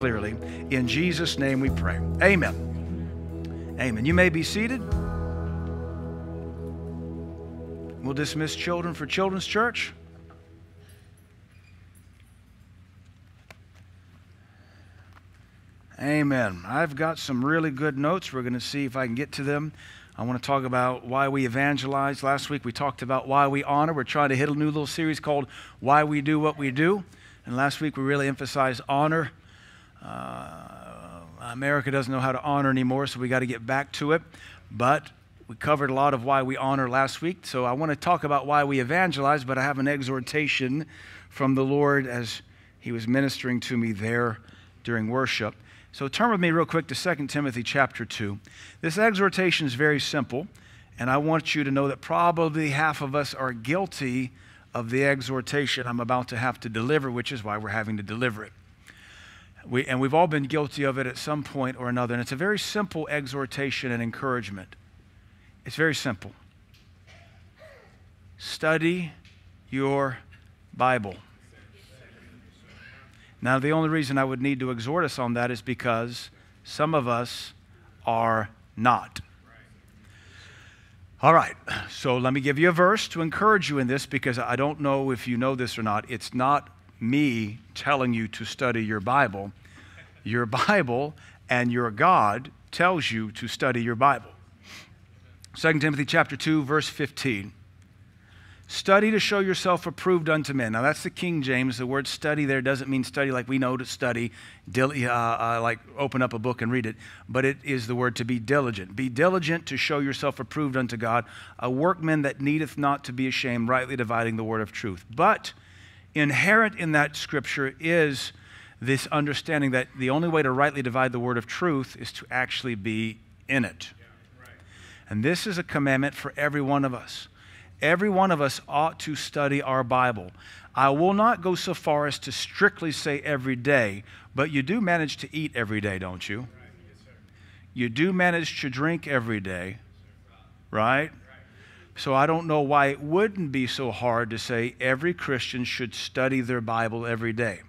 clearly. In Jesus' name we pray. Amen. Amen. You may be seated. We'll dismiss children for Children's Church. Amen. I've got some really good notes. We're going to see if I can get to them. I want to talk about why we evangelize. Last week we talked about why we honor. We're trying to hit a new little series called Why We Do What We Do. And last week we really emphasized honor uh, America doesn't know how to honor anymore, so we got to get back to it. But we covered a lot of why we honor last week, so I want to talk about why we evangelize, but I have an exhortation from the Lord as he was ministering to me there during worship. So turn with me real quick to 2 Timothy chapter 2. This exhortation is very simple, and I want you to know that probably half of us are guilty of the exhortation I'm about to have to deliver, which is why we're having to deliver it. We, and we've all been guilty of it at some point or another. And it's a very simple exhortation and encouragement. It's very simple. Study your Bible. Now, the only reason I would need to exhort us on that is because some of us are not. All right, so let me give you a verse to encourage you in this because I don't know if you know this or not. It's not me telling you to study your Bible. Your Bible and your God tells you to study your Bible. 2 Timothy chapter 2 verse 15. Study to show yourself approved unto men. Now that's the King James. The word study there doesn't mean study like we know to study, uh, uh, like open up a book and read it, but it is the word to be diligent. Be diligent to show yourself approved unto God, a workman that needeth not to be ashamed, rightly dividing the word of truth. But inherent in that scripture is this understanding that the only way to rightly divide the word of truth is to actually be in it. And this is a commandment for every one of us. Every one of us ought to study our Bible. I will not go so far as to strictly say every day, but you do manage to eat every day, don't you? you do manage to drink every day, right? So I don't know why it wouldn't be so hard to say every Christian should study their Bible every day.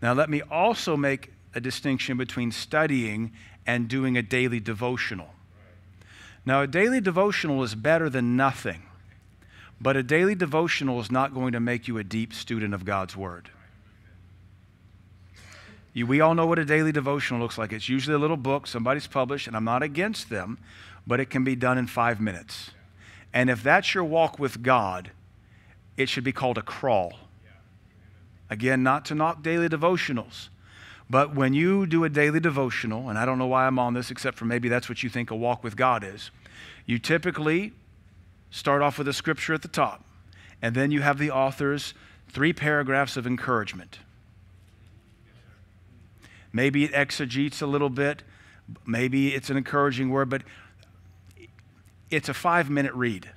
Now, let me also make a distinction between studying and doing a daily devotional. Now, a daily devotional is better than nothing, but a daily devotional is not going to make you a deep student of God's Word. You, we all know what a daily devotional looks like. It's usually a little book somebody's published, and I'm not against them, but it can be done in five minutes. And if that's your walk with God, it should be called a crawl. Again, not to knock daily devotionals, but when you do a daily devotional, and I don't know why I'm on this except for maybe that's what you think a walk with God is, you typically start off with a scripture at the top, and then you have the author's three paragraphs of encouragement. Maybe it exegetes a little bit, maybe it's an encouraging word, but it's a five minute read.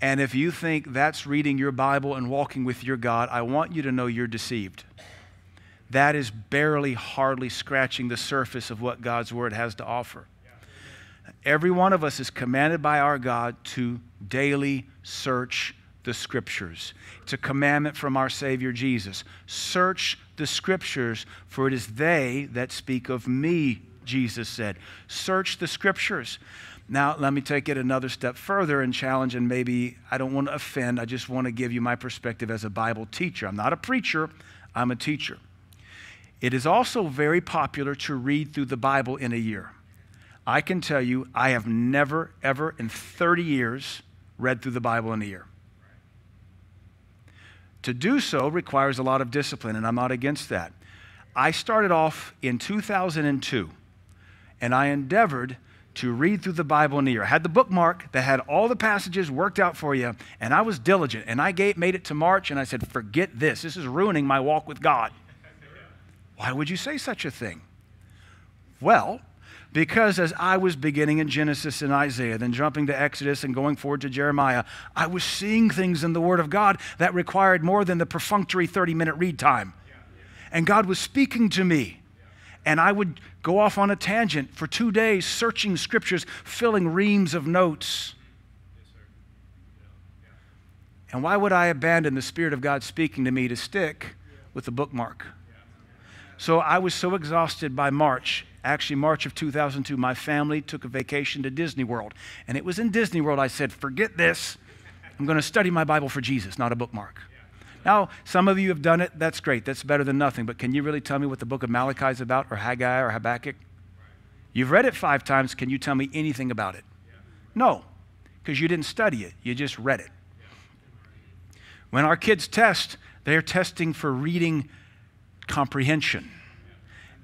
And if you think that's reading your Bible and walking with your God, I want you to know you're deceived. That is barely, hardly scratching the surface of what God's Word has to offer. Every one of us is commanded by our God to daily search the Scriptures. It's a commandment from our Savior Jesus. Search the Scriptures, for it is they that speak of me, Jesus said. Search the Scriptures. Now, let me take it another step further and challenge, and maybe I don't want to offend. I just want to give you my perspective as a Bible teacher. I'm not a preacher, I'm a teacher. It is also very popular to read through the Bible in a year. I can tell you, I have never, ever in 30 years read through the Bible in a year. To do so requires a lot of discipline, and I'm not against that. I started off in 2002, and I endeavored to read through the Bible in a year. I had the bookmark that had all the passages worked out for you, and I was diligent. And I gave, made it to March, and I said, Forget this. This is ruining my walk with God. Why would you say such a thing? Well, because as I was beginning in Genesis and Isaiah, then jumping to Exodus and going forward to Jeremiah, I was seeing things in the Word of God that required more than the perfunctory 30 minute read time. And God was speaking to me and I would go off on a tangent for two days searching scriptures, filling reams of notes. And why would I abandon the Spirit of God speaking to me to stick with the bookmark? So I was so exhausted by March. Actually, March of 2002, my family took a vacation to Disney World. And it was in Disney World I said, forget this. I'm going to study my Bible for Jesus, not a bookmark. Now, some of you have done it. That's great. That's better than nothing. But can you really tell me what the book of Malachi is about, or Haggai, or Habakkuk? You've read it five times. Can you tell me anything about it? No, because you didn't study it. You just read it. When our kids test, they're testing for reading comprehension.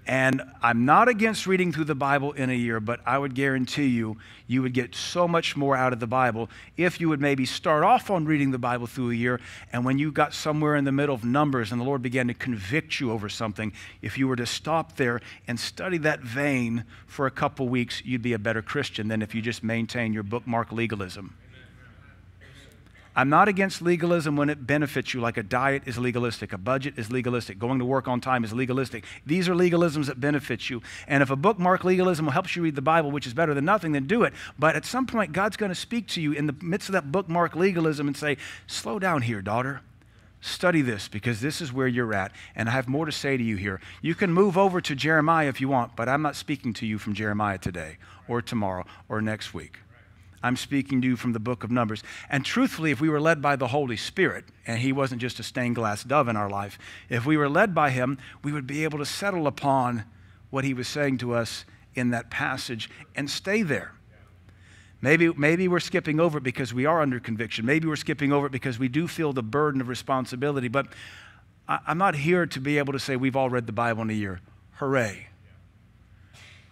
And I'm not against reading through the Bible in a year, but I would guarantee you, you would get so much more out of the Bible if you would maybe start off on reading the Bible through a year. And when you got somewhere in the middle of Numbers and the Lord began to convict you over something, if you were to stop there and study that vein for a couple weeks, you'd be a better Christian than if you just maintain your bookmark legalism. I'm not against legalism when it benefits you, like a diet is legalistic, a budget is legalistic, going to work on time is legalistic. These are legalisms that benefit you. And if a bookmark legalism helps you read the Bible, which is better than nothing, then do it. But at some point, God's going to speak to you in the midst of that bookmark legalism and say, Slow down here, daughter. Study this because this is where you're at. And I have more to say to you here. You can move over to Jeremiah if you want, but I'm not speaking to you from Jeremiah today or tomorrow or next week. I'm speaking to you from the book of Numbers. And truthfully, if we were led by the Holy Spirit, and He wasn't just a stained glass dove in our life, if we were led by Him, we would be able to settle upon what He was saying to us in that passage and stay there. Maybe, maybe we're skipping over it because we are under conviction. Maybe we're skipping over it because we do feel the burden of responsibility. But I, I'm not here to be able to say we've all read the Bible in a year. Hooray.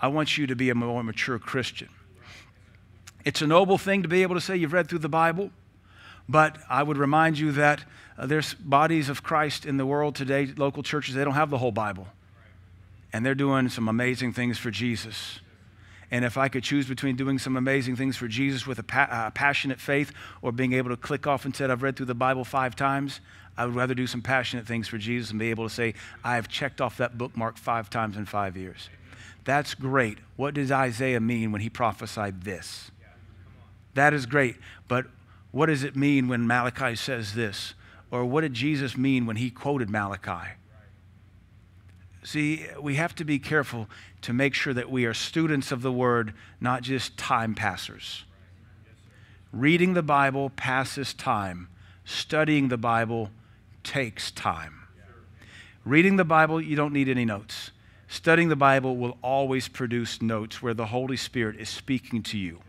I want you to be a more mature Christian. It's a noble thing to be able to say you've read through the Bible, but I would remind you that uh, there's bodies of Christ in the world today, local churches, they don't have the whole Bible. And they're doing some amazing things for Jesus. And if I could choose between doing some amazing things for Jesus with a pa uh, passionate faith or being able to click off and say I've read through the Bible five times, I would rather do some passionate things for Jesus and be able to say, I have checked off that bookmark five times in five years. That's great. What does Isaiah mean when he prophesied this? That is great. But what does it mean when Malachi says this? Or what did Jesus mean when he quoted Malachi? See, we have to be careful to make sure that we are students of the Word, not just time passers. Reading the Bible passes time, studying the Bible takes time. Reading the Bible, you don't need any notes. Studying the Bible will always produce notes where the Holy Spirit is speaking to you.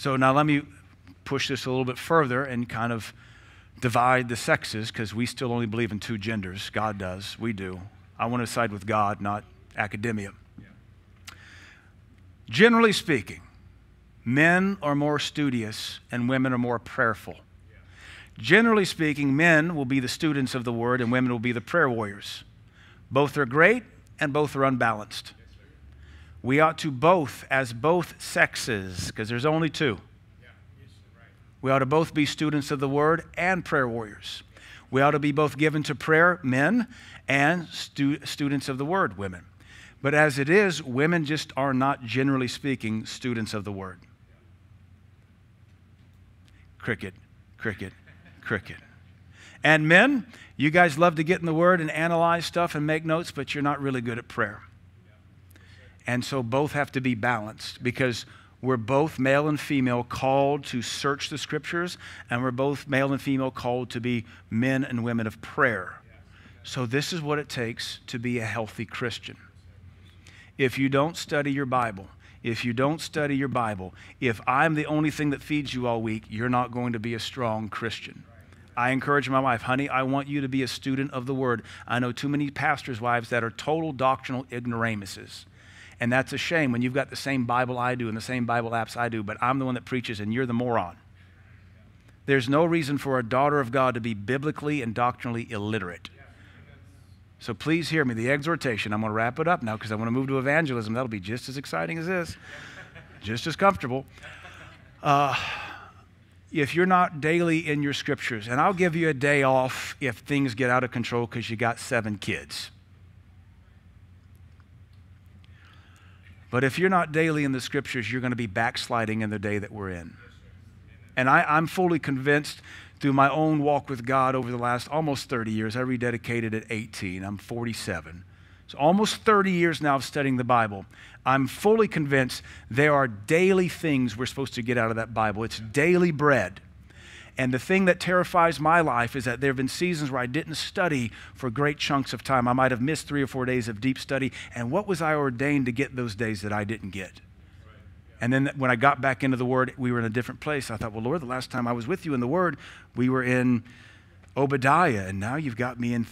So now let me push this a little bit further and kind of divide the sexes because we still only believe in two genders. God does. We do. I want to side with God, not academia. Yeah. Generally speaking, men are more studious and women are more prayerful. Yeah. Generally speaking, men will be the students of the word and women will be the prayer warriors. Both are great and both are unbalanced we ought to both, as both sexes, because there's only two, we ought to both be students of the word and prayer warriors. We ought to be both given to prayer, men, and stu students of the word, women. But as it is, women just are not, generally speaking, students of the word. Cricket, cricket, cricket. And men, you guys love to get in the word and analyze stuff and make notes, but you're not really good at prayer. And so both have to be balanced because we're both male and female called to search the scriptures, and we're both male and female called to be men and women of prayer. So, this is what it takes to be a healthy Christian. If you don't study your Bible, if you don't study your Bible, if I'm the only thing that feeds you all week, you're not going to be a strong Christian. I encourage my wife, honey, I want you to be a student of the word. I know too many pastors' wives that are total doctrinal ignoramuses. And that's a shame when you've got the same Bible I do and the same Bible apps I do, but I'm the one that preaches and you're the moron. There's no reason for a daughter of God to be biblically and doctrinally illiterate. So please hear me. The exhortation, I'm going to wrap it up now because I want to move to evangelism. That'll be just as exciting as this, just as comfortable. Uh, if you're not daily in your scriptures, and I'll give you a day off if things get out of control because you got seven kids. But if you're not daily in the scriptures, you're going to be backsliding in the day that we're in. And I, am fully convinced through my own walk with God over the last almost 30 years. I rededicated at 18, I'm 47. So almost 30 years now of studying the Bible. I'm fully convinced there are daily things we're supposed to get out of that Bible, it's daily bread. And the thing that terrifies my life is that there have been seasons where I didn't study for great chunks of time. I might have missed three or four days of deep study. And what was I ordained to get those days that I didn't get? And then when I got back into the Word, we were in a different place. I thought, well, Lord, the last time I was with you in the Word, we were in Obadiah, and now you've got me in,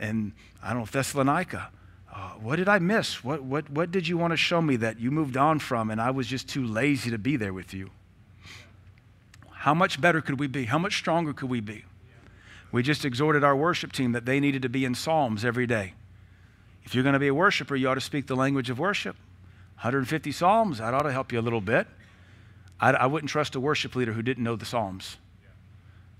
in I don't know, Thessalonica. Uh, what did I miss? What, what, what did you want to show me that you moved on from and I was just too lazy to be there with you? How much better could we be? How much stronger could we be? We just exhorted our worship team that they needed to be in Psalms every day. If you're going to be a worshiper, you ought to speak the language of worship. 150 Psalms, that ought to help you a little bit. I, I wouldn't trust a worship leader who didn't know the Psalms.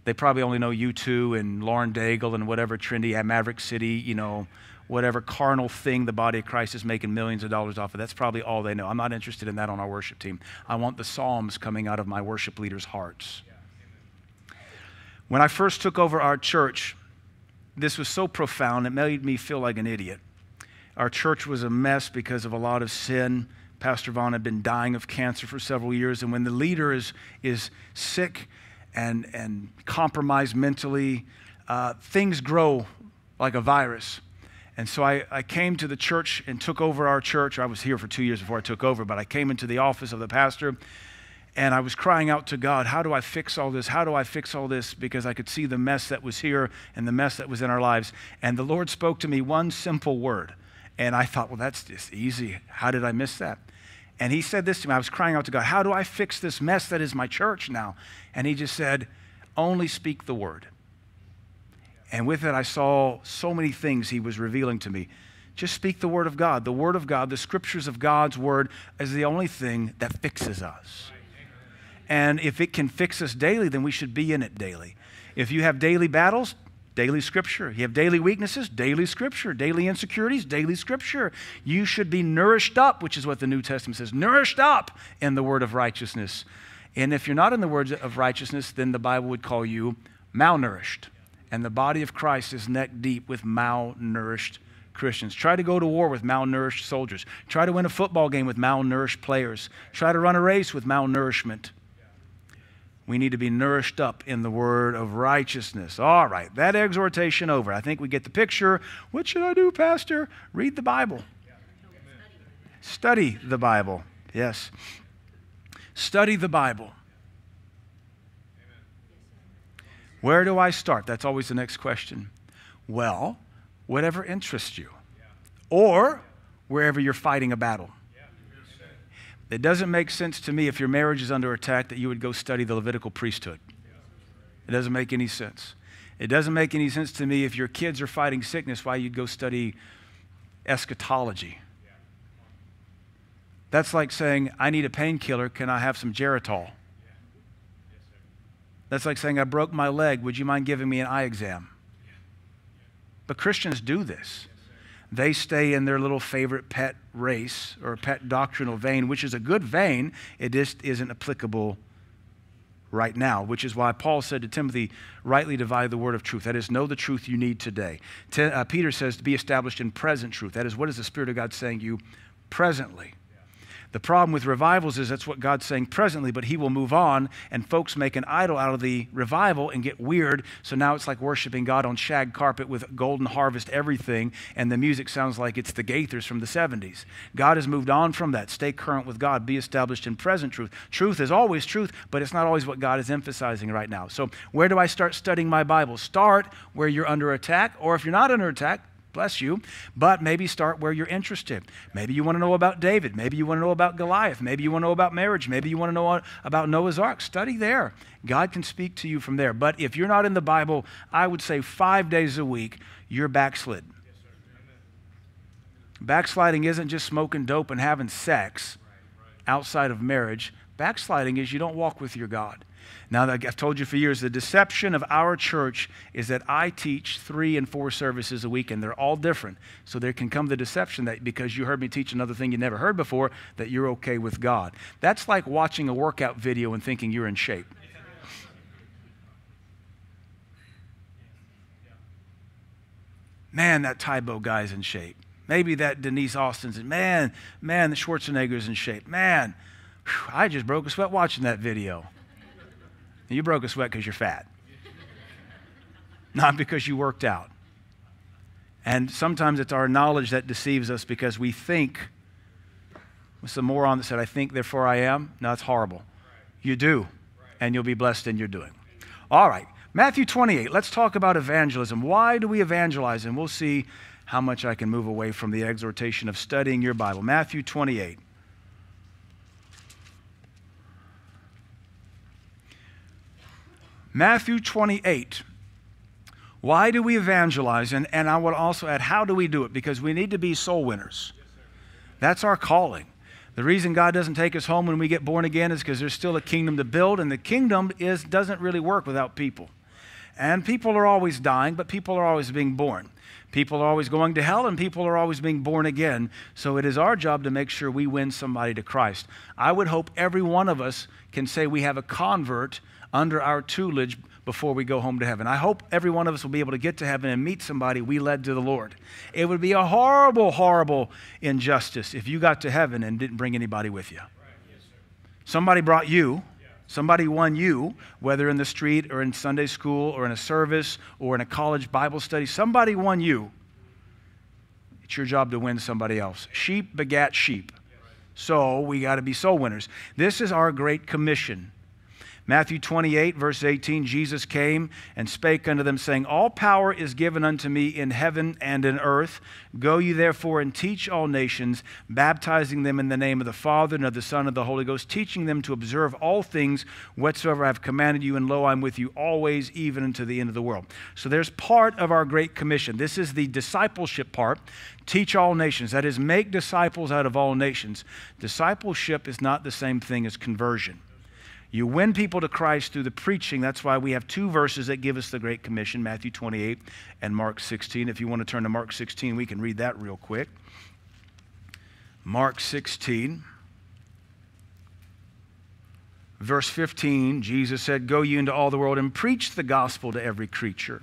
They probably only know U2 and Lauren Daigle and whatever Trinity at Maverick City, you know, whatever carnal thing the body of Christ is making millions of dollars off of. That's probably all they know. I'm not interested in that on our worship team. I want the Psalms coming out of my worship leaders' hearts. When I first took over our church, this was so profound, it made me feel like an idiot. Our church was a mess because of a lot of sin. Pastor Vaughn had been dying of cancer for several years, and when the leader is, is sick and, and compromised mentally, uh, things grow like a virus. And so I, I, came to the church and took over our church. I was here for two years before I took over, but I came into the office of the pastor and I was crying out to God, How do I fix all this? How do I fix all this? Because I could see the mess that was here and the mess that was in our lives. And the Lord spoke to me one simple word. And I thought, Well, that's just easy. How did I miss that? And He said this to me I was crying out to God, How do I fix this mess that is my church now? And He just said, Only speak the word. And with it, I saw so many things he was revealing to me. Just speak the Word of God. The Word of God, the scriptures of God's Word, is the only thing that fixes us. And if it can fix us daily, then we should be in it daily. If you have daily battles, daily scripture. You have daily weaknesses, daily scripture. Daily insecurities, daily scripture. You should be nourished up, which is what the New Testament says nourished up in the Word of righteousness. And if you're not in the Word of righteousness, then the Bible would call you malnourished and the body of Christ is neck deep with malnourished Christians. Try to go to war with malnourished soldiers. Try to win a football game with malnourished players. Try to run a race with malnourishment. We need to be nourished up in the word of righteousness. All right, that exhortation over. I think we get the picture. What should I do, Pastor? Read the Bible. Study the Bible. Yes. Study the Bible. Where do I start? That's always the next question. Well, whatever interests you, or wherever you're fighting a battle. It doesn't make sense to me if your marriage is under attack that you would go study the Levitical priesthood. It doesn't make any sense. It doesn't make any sense to me if your kids are fighting sickness why you'd go study eschatology. That's like saying, I need a painkiller. Can I have some Geritol? That's like saying, I broke my leg. Would you mind giving me an eye exam? But Christians do this. They stay in their little favorite pet race or pet doctrinal vein, which is a good vein. It just isn't applicable right now, which is why Paul said to Timothy, rightly divide the word of truth. That is, know the truth you need today. T uh, Peter says to be established in present truth. That is, what is the Spirit of God saying to you presently? The problem with revivals is that's what God's saying presently, but He will move on, and folks make an idol out of the revival and get weird. So now it's like worshiping God on shag carpet with golden harvest everything, and the music sounds like it's the Gaithers from the 70s. God has moved on from that. Stay current with God, be established in present truth. Truth is always truth, but it's not always what God is emphasizing right now. So, where do I start studying my Bible? Start where you're under attack, or if you're not under attack, bless you, but maybe start where you're interested. Maybe you want to know about David. Maybe you want to know about Goliath. Maybe you want to know about marriage. Maybe you want to know about Noah's Ark. Study there. God can speak to you from there. But if you're not in the Bible, I would say five days a week, you're backslid. Backsliding isn't just smoking dope and having sex outside of marriage. Backsliding is you don't walk with your God. Now, I've told you for years, the deception of our church is that I teach three and four services a week, and they're all different. So there can come the deception that because you heard me teach another thing you never heard before, that you're okay with God. That's like watching a workout video and thinking you're in shape. Man, that Tybo guy's in shape. Maybe that Denise Austin's in. Man, man, the Schwarzenegger's in shape. Man, whew, I just broke a sweat watching that video. You broke a sweat because you're fat, not because you worked out. And sometimes it's our knowledge that deceives us because we think, with some moron that said, I think, therefore I am. No, that's horrible. You do, and you'll be blessed in your doing. All right, Matthew 28, let's talk about evangelism. Why do we evangelize? And we'll see how much I can move away from the exhortation of studying your Bible. Matthew 28. Matthew 28. Why do we evangelize? And, and I would also add, how do we do it? Because we need to be soul winners. That's our calling. The reason God doesn't take us home when we get born again is because there's still a kingdom to build, and the kingdom is, doesn't really work without people. And people are always dying, but people are always being born. People are always going to hell, and people are always being born again. So it is our job to make sure we win somebody to Christ. I would hope every one of us can say we have a convert under our tutelage before we go home to heaven. I hope every one of us will be able to get to heaven and meet somebody we led to the Lord. It would be a horrible, horrible injustice if you got to heaven and didn't bring anybody with you. somebody brought you. Somebody won you, whether in the street or in Sunday school or in a service or in a college Bible study. Somebody won you. It's your job to win somebody else. Sheep begat sheep. So we got to be soul winners. This is our great commission. Matthew 28, verse 18 Jesus came and spake unto them, saying, All power is given unto me in heaven and in earth. Go ye therefore and teach all nations, baptizing them in the name of the Father and of the Son and of the Holy Ghost, teaching them to observe all things whatsoever I have commanded you. And lo, I'm with you always, even unto the end of the world. So there's part of our Great Commission. This is the discipleship part. Teach all nations. That is, make disciples out of all nations. Discipleship is not the same thing as conversion. You win people to Christ through the preaching. That's why we have two verses that give us the Great Commission Matthew 28 and Mark 16. If you want to turn to Mark 16, we can read that real quick. Mark 16, verse 15, Jesus said, Go you into all the world and preach the gospel to every creature.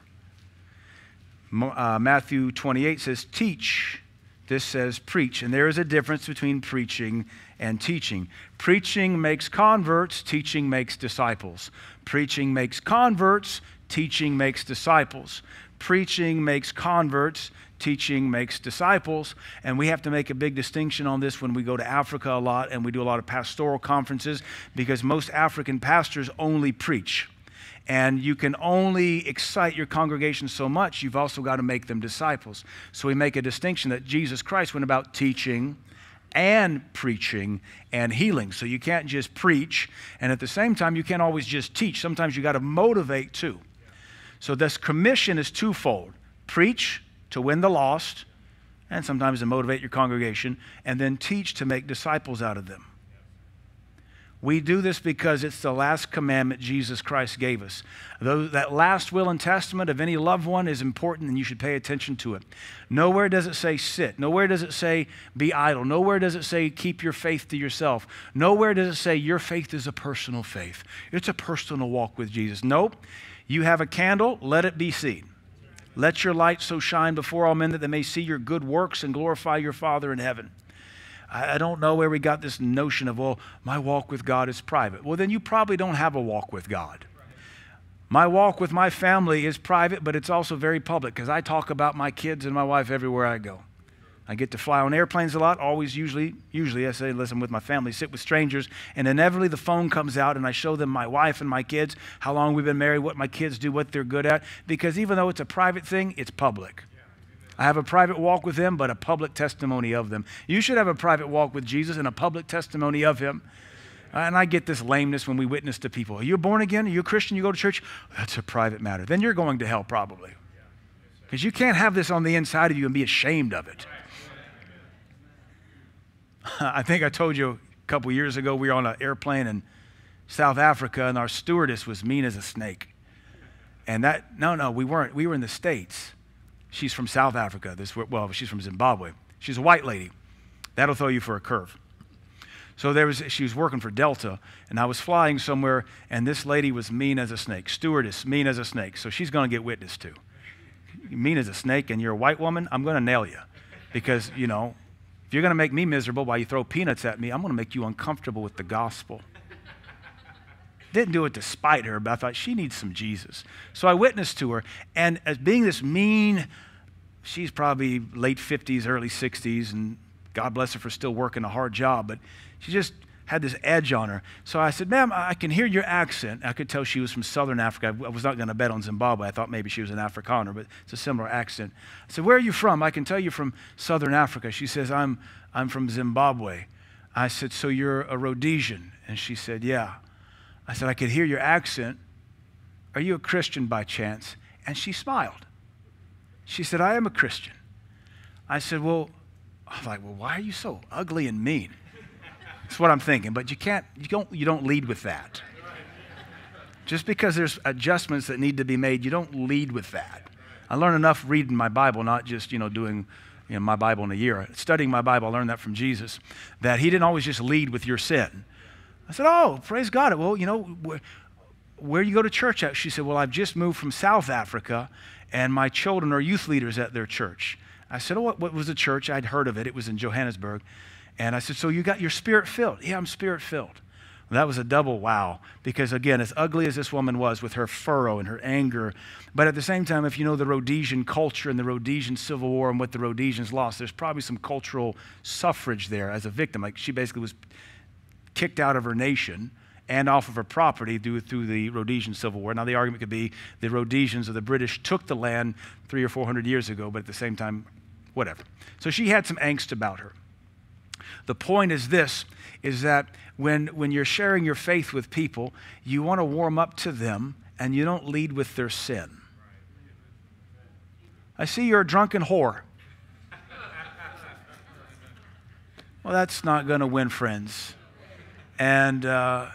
Uh, Matthew 28 says, Teach. This says, Preach. And there is a difference between preaching and teaching. Preaching makes converts, teaching makes disciples. Preaching makes converts, teaching makes disciples. Preaching makes converts, teaching makes disciples. And we have to make a big distinction on this when we go to Africa a lot and we do a lot of pastoral conferences because most African pastors only preach. And you can only excite your congregation so much, you've also got to make them disciples. So we make a distinction that Jesus Christ went about teaching, and preaching and healing. So you can't just preach, and at the same time, you can't always just teach. Sometimes you got to motivate too. So this commission is twofold preach to win the lost, and sometimes to motivate your congregation, and then teach to make disciples out of them. We do this because it's the last commandment Jesus Christ gave us. Though that last will and testament of any loved one is important and you should pay attention to it. Nowhere does it say sit. Nowhere does it say be idle. Nowhere does it say keep your faith to yourself. Nowhere does it say your faith is a personal faith. It's a personal walk with Jesus. Nope. You have a candle, let it be seen. Let your light so shine before all men that they may see your good works and glorify your Father in heaven. I don't know where we got this notion of, well, my walk with God is private. Well, then you probably don't have a walk with God. My walk with my family is private, but it's also very public because I talk about my kids and my wife everywhere I go. I get to fly on airplanes a lot, always, usually, usually, I say, listen, with my family, sit with strangers, and inevitably the phone comes out and I show them my wife and my kids, how long we've been married, what my kids do, what they're good at, because even though it's a private thing, it's public. I have a private walk with them, but a public testimony of them. You should have a private walk with Jesus and a public testimony of him. Uh, and I get this lameness when we witness to people. Are you born again? Are you a Christian? You go to church? That's a private matter. Then you're going to hell probably. Because you can't have this on the inside of you and be ashamed of it. I think I told you a couple years ago we were on an airplane in South Africa and our stewardess was mean as a snake. And that, no, no, we weren't. We were in the States. She's from South Africa. This, well, she's from Zimbabwe. She's a white lady. That'll throw you for a curve. So there was, she was working for Delta, and I was flying somewhere, and this lady was mean as a snake, stewardess, mean as a snake. So she's going to get witnessed to. mean as a snake, and you're a white woman, I'm going to nail you. Because, you know, if you're going to make me miserable while you throw peanuts at me, I'm going to make you uncomfortable with the gospel. Didn't do it to spite her, but I thought she needs some Jesus. So I witnessed to her. And as being this mean, she's probably late 50s, early 60s, and God bless her for still working a hard job, but she just had this edge on her. So I said, Ma'am, I can hear your accent. I could tell she was from Southern Africa. I was not going to bet on Zimbabwe. I thought maybe she was an Afrikaner, but it's a similar accent. I said, Where are you from? I can tell you from Southern Africa. She says, I'm, I'm from Zimbabwe. I said, So you're a Rhodesian? And she said, Yeah. I said, I could hear your accent. Are you a Christian by chance? And she smiled. She said, I am a Christian. I said, Well, I am like, Well, why are you so ugly and mean? That's what I'm thinking. But you can't, you don't, you don't lead with that. Just because there's adjustments that need to be made, you don't lead with that. I learned enough reading my Bible, not just, you know, doing you know, my Bible in a year. Studying my Bible, I learned that from Jesus, that he didn't always just lead with your sin. I said, Oh, praise God. Well, you know, where you go to church at? She said, Well, I've just moved from South Africa, and my children are youth leaders at their church. I said, Oh, what, what was the church? I'd heard of it. It was in Johannesburg. And I said, So you got your spirit filled? Yeah, I'm spirit filled. Well, that was a double wow because, again, as ugly as this woman was with her furrow and her anger, but at the same time, if you know the Rhodesian culture and the Rhodesian Civil War and what the Rhodesians lost, there's probably some cultural suffrage there as a victim. Like she basically was kicked out of her nation and off of her property due through the Rhodesian Civil War. Now, the argument could be the Rhodesians or the British took the land three or four hundred years ago, but at the same time, whatever. So she had some angst about her. The point is this is that when, when you're sharing your faith with people, you want to warm up to them and you don't lead with their sin. I see you're a drunken whore. Well, that's not going to win friends. And uh,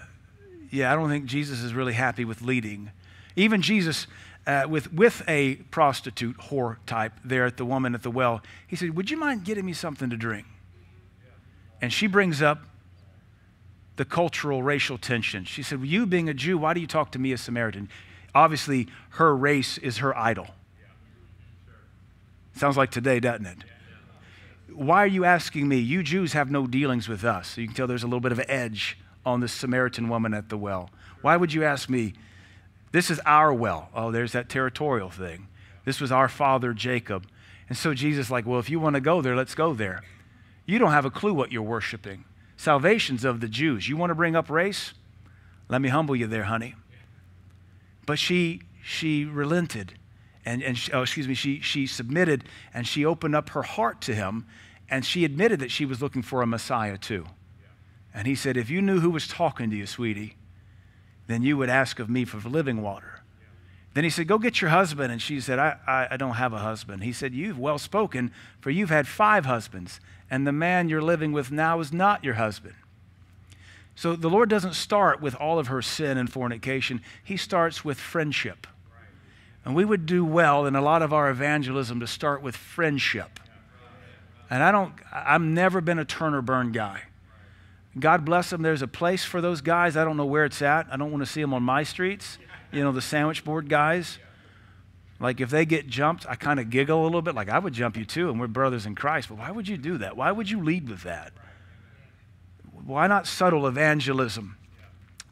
yeah, I don't think Jesus is really happy with leading. Even Jesus, uh, with, with a prostitute whore type there at the woman at the well, he said, Would you mind getting me something to drink? And she brings up the cultural racial tension. She said, well, You being a Jew, why do you talk to me, a Samaritan? Obviously, her race is her idol. Sounds like today, doesn't it? Why are you asking me? You Jews have no dealings with us. So you can tell there's a little bit of an edge on this Samaritan woman at the well. Why would you ask me? This is our well. Oh, there's that territorial thing. This was our father Jacob. And so Jesus like, well, if you want to go there, let's go there. You don't have a clue what you're worshiping. Salvation's of the Jews. You want to bring up race? Let me humble you there, honey. But she she relented and, and she, oh, excuse me, she, she submitted and she opened up her heart to him and she admitted that she was looking for a Messiah too. And he said, If you knew who was talking to you, sweetie, then you would ask of me for living water. Then he said, Go get your husband. And she said, I, I, I, don't have a husband. He said, You've well spoken, for you've had five husbands, and the man you're living with now is not your husband. So the Lord doesn't start with all of her sin and fornication, He starts with friendship. And we would do well in a lot of our evangelism to start with friendship. And I don't, I've never been a turn or burn guy. God bless them. There's a place for those guys. I don't know where it's at. I don't want to see them on my streets. You know, the sandwich board guys. Like if they get jumped, I kind of giggle a little bit. Like I would jump you too, and we're brothers in Christ. But why would you do that? Why would you lead with that? Why not subtle evangelism?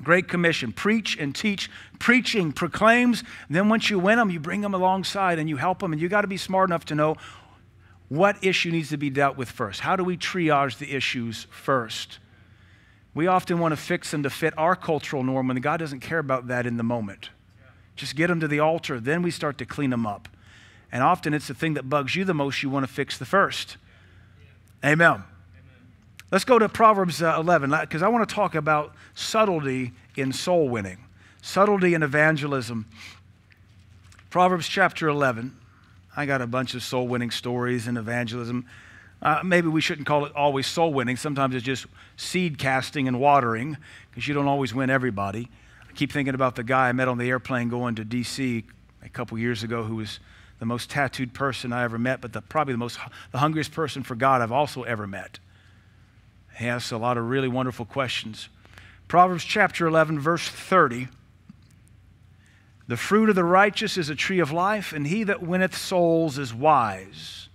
Great Commission. Preach and teach. Preaching proclaims. then once you win them, you bring them alongside and you help them. And you got to be smart enough to know what issue needs to be dealt with first. How do we triage the issues first? We often want to fix them to fit our cultural norm when God doesn't care about that in the moment. Just get them to the altar, then we start to clean them up. And often it's the thing that bugs you the most you want to fix the first. Amen. Let's go to Proverbs uh, 11 because uh, I want to talk about subtlety in soul winning, subtlety in evangelism. Proverbs chapter 11. I got a bunch of soul winning stories in evangelism. Uh, maybe we shouldn't call it always soul winning. Sometimes it's just seed casting and watering because you don't always win everybody. I keep thinking about the guy I met on the airplane going to D.C. a couple years ago who was the most tattooed person I ever met, but the, probably the most the hungriest person for God I've also ever met. He asks a lot of really wonderful questions. Proverbs chapter 11, verse 30. The fruit of the righteous is a tree of life, and he that winneth souls is wise.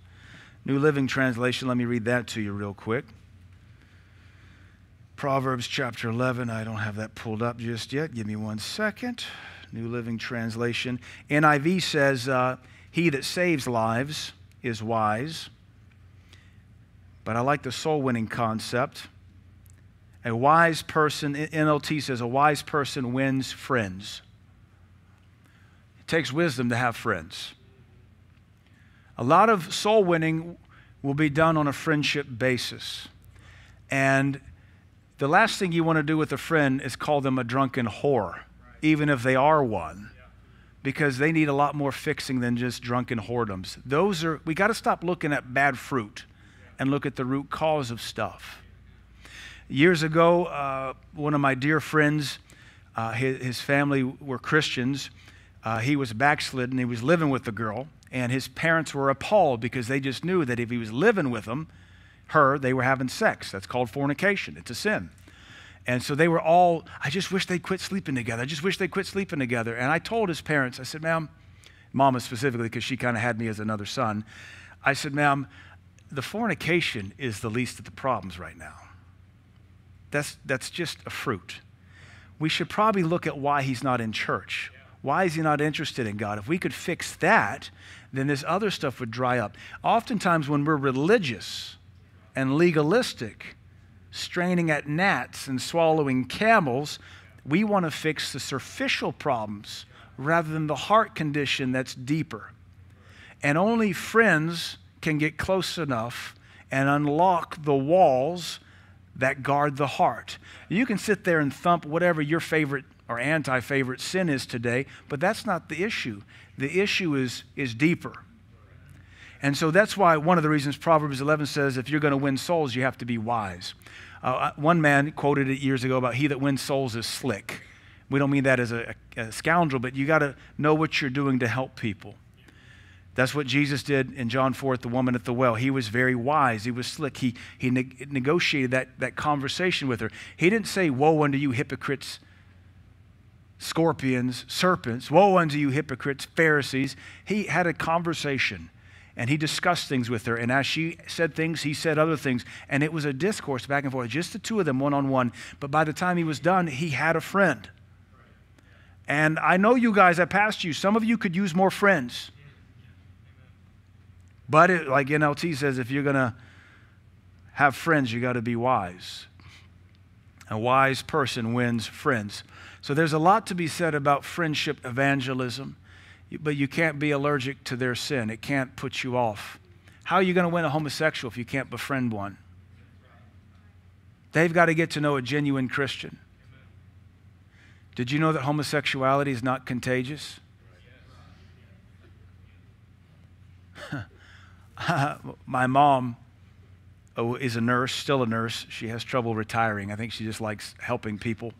New Living Translation, let me read that to you real quick. Proverbs chapter 11, I don't have that pulled up just yet. Give me one second. New Living Translation. NIV says, uh, He that saves lives is wise, but I like the soul winning concept. A wise person, NLT says, a wise person wins friends. It takes wisdom to have friends. A lot of soul winning will be done on a friendship basis. And the last thing you want to do with a friend is call them a drunken whore, even if they are one, because they need a lot more fixing than just drunken whoredoms. Those are, we got to stop looking at bad fruit and look at the root cause of stuff. Years ago, uh, one of my dear friends, uh, his, his, family were Christians. Uh, he was backslidden. He was living with the girl, and his parents were appalled because they just knew that if he was living with them, her, they were having sex. That's called fornication. It's a sin. And so they were all, I just wish they quit sleeping together. I just wish they quit sleeping together. And I told his parents, I said, ma'am, mama specifically, because she kind of had me as another son. I said, ma'am, the fornication is the least of the problems right now. That's, that's just a fruit. We should probably look at why he's not in church. Why is he not interested in God? If we could fix that, then this other stuff would dry up. Oftentimes, when we're religious and legalistic, straining at gnats and swallowing camels, we want to fix the superficial problems rather than the heart condition that's deeper. And only friends can get close enough and unlock the walls that guard the heart. You can sit there and thump whatever your favorite or anti favorite sin is today, but that's not the issue. The issue is, is deeper. And so that's why one of the reasons Proverbs 11 says if you're going to win souls, you have to be wise. Uh, uh, one man quoted it years ago about he that wins souls is slick. We don't mean that as a, a scoundrel, but you got to know what you're doing to help people. That's what Jesus did in John 4 the woman at the well. He was very wise. He was slick. He, he ne- negotiated that, that conversation with her. He didn't say, Woe unto you hypocrites, scorpions, serpents. Woe unto you hypocrites, Pharisees. He had a conversation and he discussed things with her. And as she said things, he said other things. And it was a discourse back and forth, just the two of them one on one. But by the time he was done, he had a friend. And I know you guys, I passed you. Some of you could use more friends. But it, like NLT says, if you're going to have friends, you got to be wise. A wise person wins friends. So there's a lot to be said about friendship evangelism, but you can't be allergic to their sin. It can't put you off. How are you going to win a homosexual if you can't befriend one? They've got to get to know a genuine Christian. Did you know that homosexuality is not contagious? my mom oh, is a nurse, still a nurse. She has trouble retiring. I think she just likes helping people.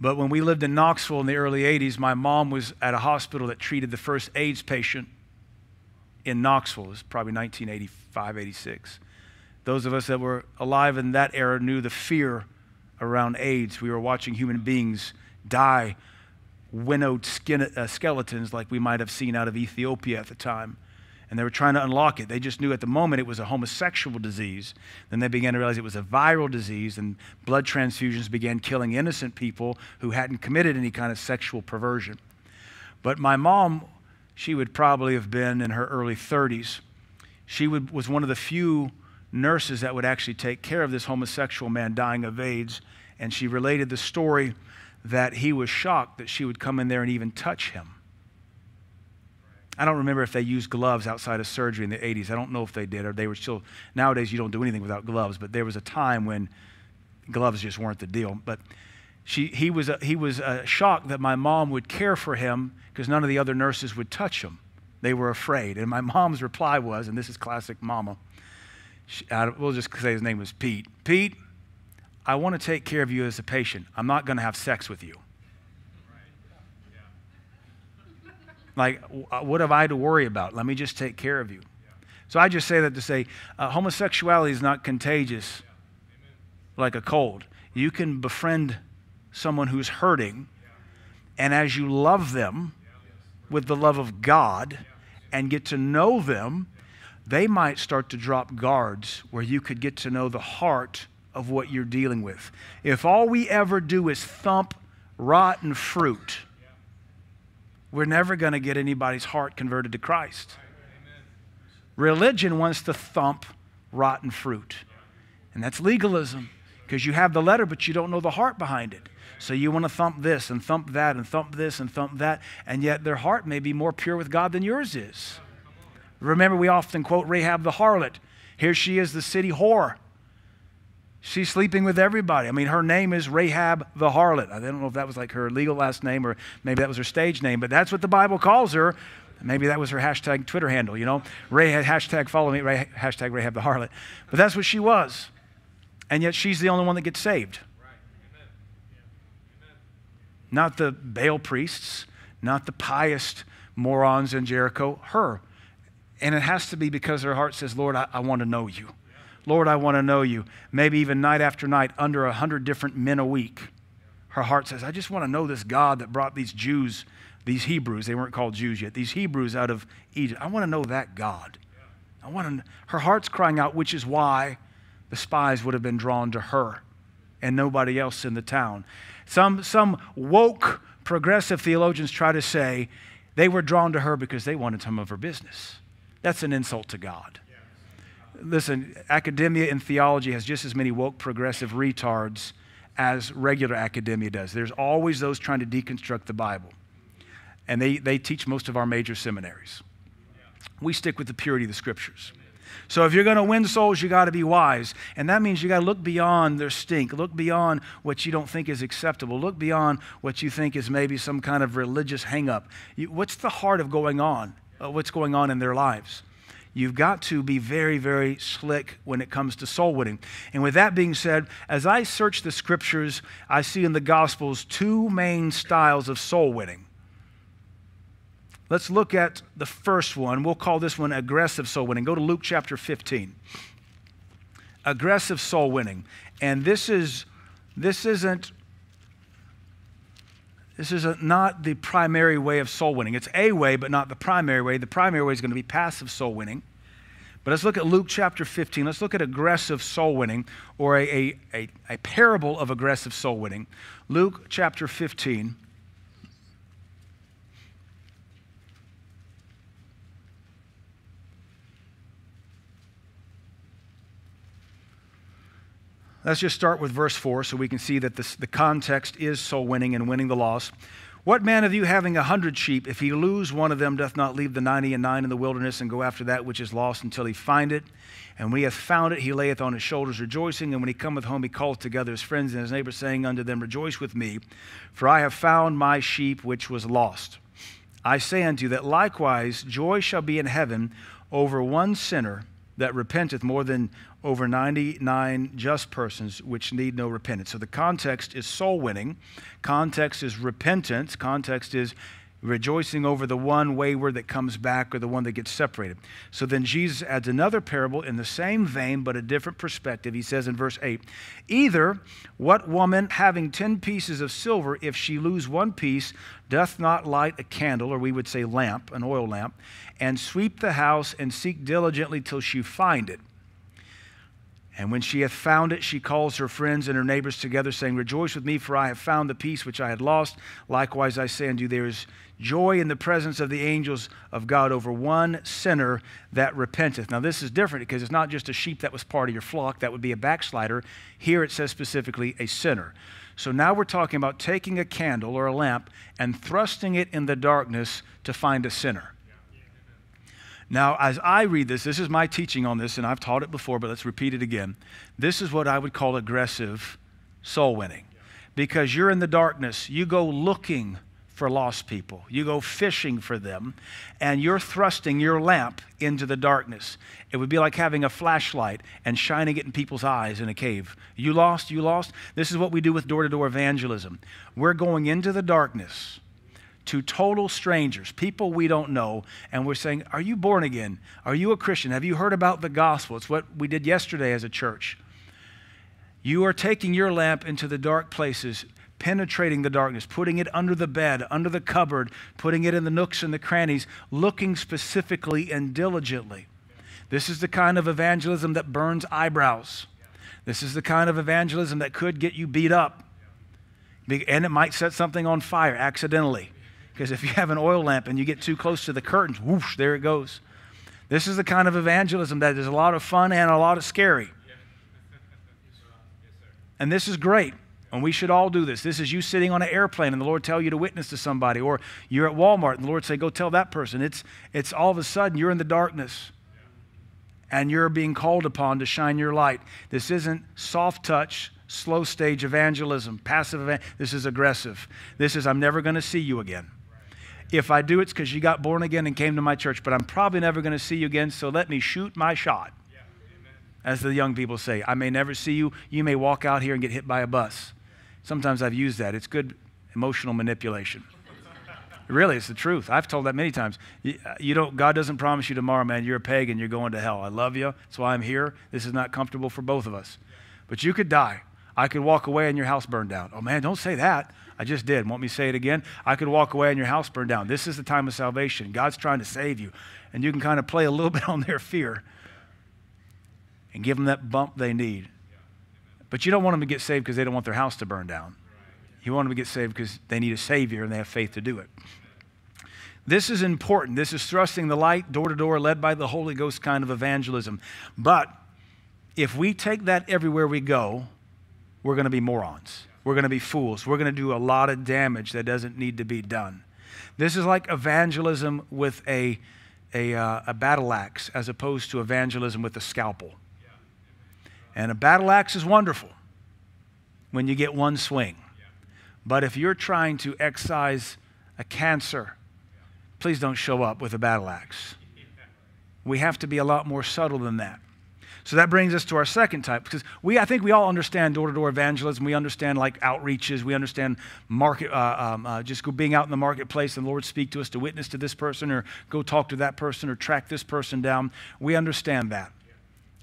But when we lived in Knoxville in the early 80s, my mom was at a hospital that treated the first AIDS patient in Knoxville. It was probably 1985, 86. Those of us that were alive in that era knew the fear around AIDS. We were watching human beings die, winnowed skin, uh, skeletons like we might have seen out of Ethiopia at the time and they were trying to unlock it. They just knew at the moment it was a homosexual disease. Then they began to realize it was a viral disease, and blood transfusions began killing innocent people who hadn't committed any kind of sexual perversion. But my mom, she would probably have been in her early 30s. She would, was one of the few nurses that would actually take care of this homosexual man dying of AIDS, and she related the story that he was shocked that she would come in there and even touch him. I don't remember if they used gloves outside of surgery in the 80s. I don't know if they did or they were still. Nowadays, you don't do anything without gloves, but there was a time when gloves just weren't the deal. But she, he was, uh, he was uh, shocked that my mom would care for him because none of the other nurses would touch him. They were afraid. And my mom's reply was, and this is classic mama, she, I, we'll just say his name was Pete. Pete, I want to take care of you as a patient. I'm not going to have sex with you. Like, uh, what have I to worry about? Let me just take care of you. Yeah. So I just say that to say uh, homosexuality is not contagious yeah. like a cold. You can befriend someone who's hurting, and as you love them with the love of God and get to know them, they might start to drop guards where you could get to know the heart of what you're dealing with. If all we ever do is thump rotten fruit, we're never going to get anybody's heart converted to Christ. Religion wants to thump rotten fruit, and that's legalism because you have the letter, but you don't know the heart behind it. So you want to thump this and thump that and thump this and thump that, and yet their heart may be more pure with God than yours is. Remember, we often quote Rahab the harlot. Here she is, the city whore. She's sleeping with everybody. I mean, her name is Rahab the harlot. I don't know if that was like her legal last name or maybe that was her stage name, but that's what the Bible calls her. Maybe that was her hashtag Twitter handle, you know? Rahab, hashtag follow me, Rahab, hashtag Rahab the harlot. But that's what she was. And yet she's the only one that gets saved. Not the Baal priests, not the pious morons in Jericho, her. And it has to be because her heart says, Lord, I, I want to know you. Lord, I want to know you. Maybe even night after night, under a hundred different men a week. Her heart says, I just want to know this God that brought these Jews, these Hebrews, they weren't called Jews yet, these Hebrews out of Egypt. I want to know that God. I want to, her heart's crying out, which is why the spies would have been drawn to her and nobody else in the town. Some, some woke progressive theologians try to say they were drawn to her because they wanted some of her business. That's an insult to God listen, academia and theology has just as many woke progressive retards as regular academia does. There's always those trying to deconstruct the Bible. And they, they teach most of our major seminaries. We stick with the purity of the scriptures. So if you're going to win souls, you got to be wise. And that means you got to look beyond their stink. Look beyond what you don't think is acceptable. Look beyond what you think is maybe some kind of religious hangup. what's the heart of going on? Uh, what's going on in their lives? You've got to be very, very slick when it comes to soul winning. And with that being said, as I search the scriptures, I see in the Gospels two main styles of soul winning. Let's look at the first one. We'll call this one aggressive soul winning. Go to Luke chapter 15. Aggressive soul winning. And this is this isn't this is a, not the primary way of soul winning. It's a way, but not the primary way. The primary way is going to be passive soul winning. But let's look at Luke chapter 15. Let's look at aggressive soul winning or a, a, a, a parable of aggressive soul winning. Luke chapter 15. Let's just start with verse 4 so we can see that this, the context is soul winning and winning the lost. What man of you having a hundred sheep, if he lose one of them, doth not leave the ninety and nine in the wilderness and go after that which is lost until he find it? And when he hath found it, he layeth on his shoulders rejoicing. And when he cometh home, he calleth together his friends and his neighbors, saying unto them, Rejoice with me, for I have found my sheep which was lost. I say unto you that likewise joy shall be in heaven over one sinner that repenteth more than over 99 just persons which need no repentance. So the context is soul winning, context is repentance, context is rejoicing over the one wayward that comes back or the one that gets separated. So then Jesus adds another parable in the same vein but a different perspective. He says in verse 8 Either what woman having 10 pieces of silver, if she lose one piece, doth not light a candle, or we would say lamp, an oil lamp, and sweep the house and seek diligently till she find it? And when she hath found it, she calls her friends and her neighbors together, saying, Rejoice with me, for I have found the peace which I had lost. Likewise, I say unto you, there is joy in the presence of the angels of God over one sinner that repenteth. Now, this is different because it's not just a sheep that was part of your flock, that would be a backslider. Here it says specifically a sinner. So now we're talking about taking a candle or a lamp and thrusting it in the darkness to find a sinner. Now, as I read this, this is my teaching on this, and I've taught it before, but let's repeat it again. This is what I would call aggressive soul winning because you're in the darkness. You go looking for lost people, you go fishing for them, and you're thrusting your lamp into the darkness. It would be like having a flashlight and shining it in people's eyes in a cave. You lost, you lost. This is what we do with door to door evangelism. We're going into the darkness to total strangers, people we don't know, and we're saying, Are you born again? Are you a Christian? Have you heard about the gospel? It's what we did yesterday as a church. You are taking your lamp into the dark places, penetrating the darkness, putting it under the bed, under the cupboard, putting it in the nooks and the crannies, looking specifically and diligently. This is the kind of evangelism that burns eyebrows. This is the kind of evangelism that could get you beat up. And it might set something on fire accidentally because if you have an oil lamp and you get too close to the curtains, whoosh, there it goes. This is the kind of evangelism that is a lot of fun and a lot of scary. And this is great. And we should all do this. This is you sitting on an airplane and the Lord tell you to witness to somebody, or you're at Walmart and the Lord say, Go tell that person. It's, it's all of a sudden you're in the darkness and you're being called upon to shine your light. This isn't soft touch, slow stage evangelism, passive. evangelism. this is aggressive. This is, I'm never going to see you again. If I do, it's because you got born again and came to my church, but I'm probably never going to see you again, so let me shoot my shot. Yeah. As the young people say, I may never see you. You may walk out here and get hit by a bus. Sometimes I've used that. It's good emotional manipulation. really, it's the truth. I've told that many times. Uh, you, don't, God doesn't promise you tomorrow, man. You're a pagan. You're going to hell. I love you. That's why I'm here. This is not comfortable for both of us. But you could die. I could walk away and your house burned down. Oh, man, don't say that. I just did. Want me to say it again? I could walk away and your house burned down. This is the time of salvation. God's trying to save you. And you can kind of play a little bit on their fear and give them that bump they need. But you don't want them to get saved because they don't want their house to burn down. You want them to get saved because they need a Savior and they have faith to do it. This is important. This is thrusting the light door to door, led by the Holy Ghost kind of evangelism. But if we take that everywhere we go, we're going to be morons we're going to be fools. We're going to do a lot of damage that doesn't need to be done. This is like evangelism with a, a, uh, a battle axe as opposed to evangelism with a scalpel. And a battle axe is wonderful when you get one swing. But if you're trying to excise a cancer, please don't show up with a battle axe. We have to be a lot more subtle than that. So that brings us to our second type because we, I think we all understand door to door evangelism. We understand like outreaches. We understand market, uh, um, uh, just being out in the marketplace and the Lord speak to us to witness to this person or go talk to that person or track this person down. We understand that.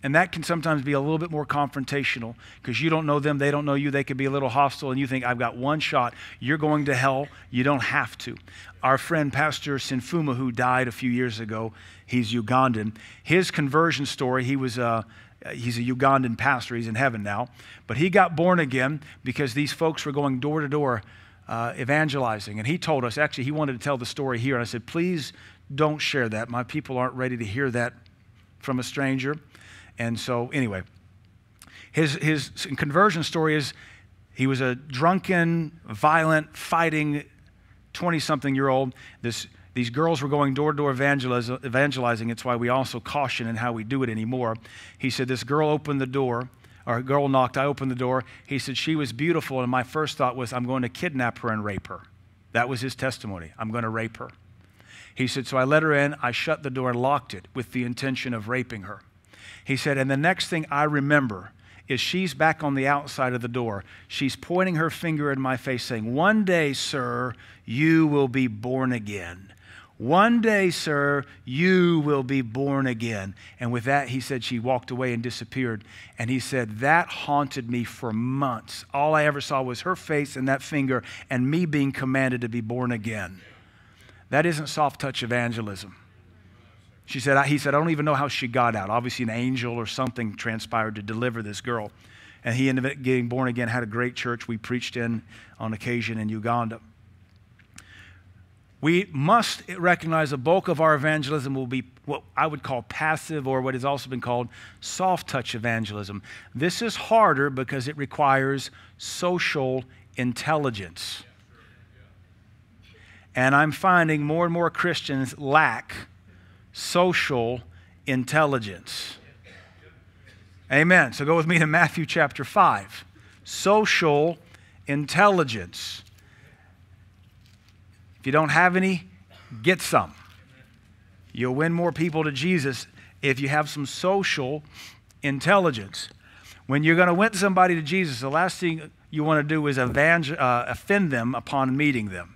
And that can sometimes be a little bit more confrontational because you don't know them, they don't know you, they can be a little hostile, and you think, I've got one shot, you're going to hell, you don't have to. Our friend Pastor Sinfuma, who died a few years ago, he's Ugandan. His conversion story, he was a He's a Ugandan pastor. He's in heaven now. But he got born again because these folks were going door to door uh, evangelizing. And he told us, actually, he wanted to tell the story here. And I said, please don't share that. My people aren't ready to hear that from a stranger. And so, anyway, his, his conversion story is he was a drunken, violent, fighting 20 something year old. This, these girls were going door to door evangelizing. It's why we also caution in how we do it anymore. He said, This girl opened the door, or a girl knocked. I opened the door. He said, She was beautiful. And my first thought was, I'm going to kidnap her and rape her. That was his testimony. I'm going to rape her. He said, So I let her in, I shut the door and locked it with the intention of raping her. He said, And the next thing I remember is she's back on the outside of the door. She's pointing her finger in my face, saying, One day, sir, you will be born again. One day, sir, you will be born again. And with that, he said she walked away and disappeared. And he said, That haunted me for months. All I ever saw was her face and that finger and me being commanded to be born again. That isn't soft touch evangelism. She said, He said, I don't even know how she got out. Obviously, an angel or something transpired to deliver this girl. And he ended up getting born again, had a great church we preached in on occasion in Uganda. We must recognize the bulk of our evangelism will be what I would call passive or what has also been called soft touch evangelism. This is harder because it requires social intelligence. And I'm finding more and more Christians lack social intelligence. Amen. So go with me to Matthew chapter 5. Social intelligence. If you don't have any, get some. You'll win more people to Jesus if you have some social intelligence. When you're going to win somebody to Jesus, the last thing you want to do is evangel- uh, offend them upon meeting them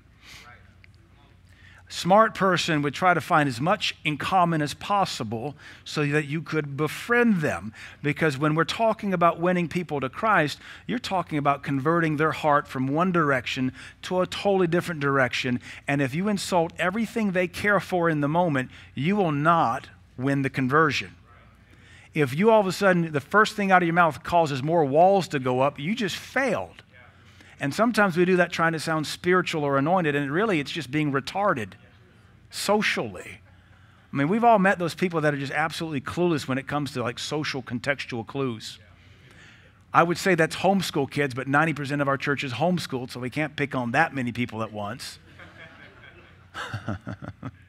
smart person would try to find as much in common as possible so that you could befriend them. Because when we're talking about winning people to Christ, you're talking about converting their heart from one direction to a totally different direction. And if you insult everything they care for in the moment, you will not win the conversion. If you all of a sudden, the first thing out of your mouth causes more walls to go up, you just failed. And sometimes we do that trying to sound spiritual or anointed, and really it's just being retarded socially. I mean, we've all met those people that are just absolutely clueless when it comes to like social contextual clues. I would say that's homeschool kids, but 90% of our church is homeschooled, so we can't pick on that many people at once.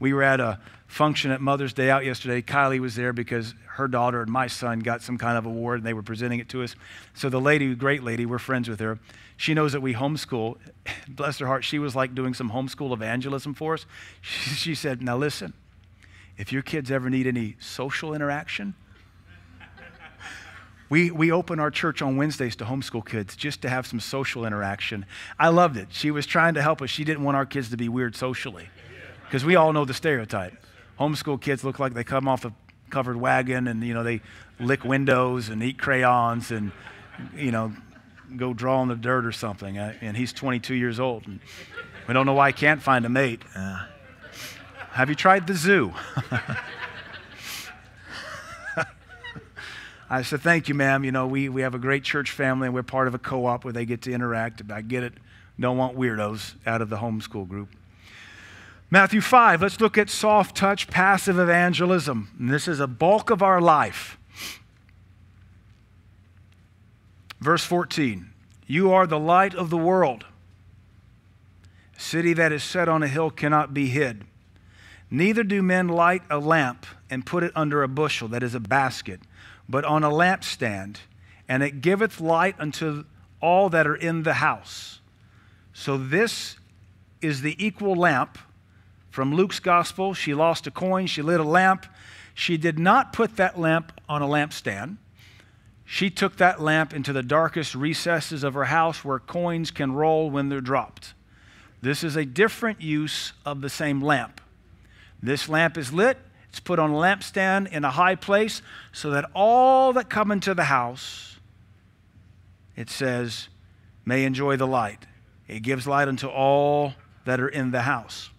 We were at a function at Mother's Day out yesterday. Kylie was there because her daughter and my son got some kind of award and they were presenting it to us. So the lady, great lady, we're friends with her. She knows that we homeschool. Bless her heart, she was like doing some homeschool evangelism for us. She, she said, Now listen, if your kids ever need any social interaction, we, we open our church on Wednesdays to homeschool kids just to have some social interaction. I loved it. She was trying to help us. She didn't want our kids to be weird socially. Because we all know the stereotype. Homeschool kids look like they come off a covered wagon and, you know, they lick windows and eat crayons and, you know, go draw in the dirt or something. Uh, and he's 22 years old. And we don't know why he can't find a mate. Uh, have you tried the zoo? I said, Thank you, ma'am. You know, we, we have a great church family and we're part of a co op where they get to interact. I get it. Don't want weirdos out of the homeschool group. Matthew 5, let's look at soft touch passive evangelism. And this is a bulk of our life. Verse 14 You are the light of the world. A city that is set on a hill cannot be hid. Neither do men light a lamp and put it under a bushel, that is a basket, but on a lampstand, and it giveth light unto all that are in the house. So this is the equal lamp from Luke's gospel, she lost a coin, she lit a lamp. She did not put that lamp on a lampstand. She took that lamp into the darkest recesses of her house where coins can roll when they're dropped. This is a different use of the same lamp. This lamp is lit, it's put on a lampstand in a high place so that all that come into the house, it says, may enjoy the light. It gives light unto all that are in the house.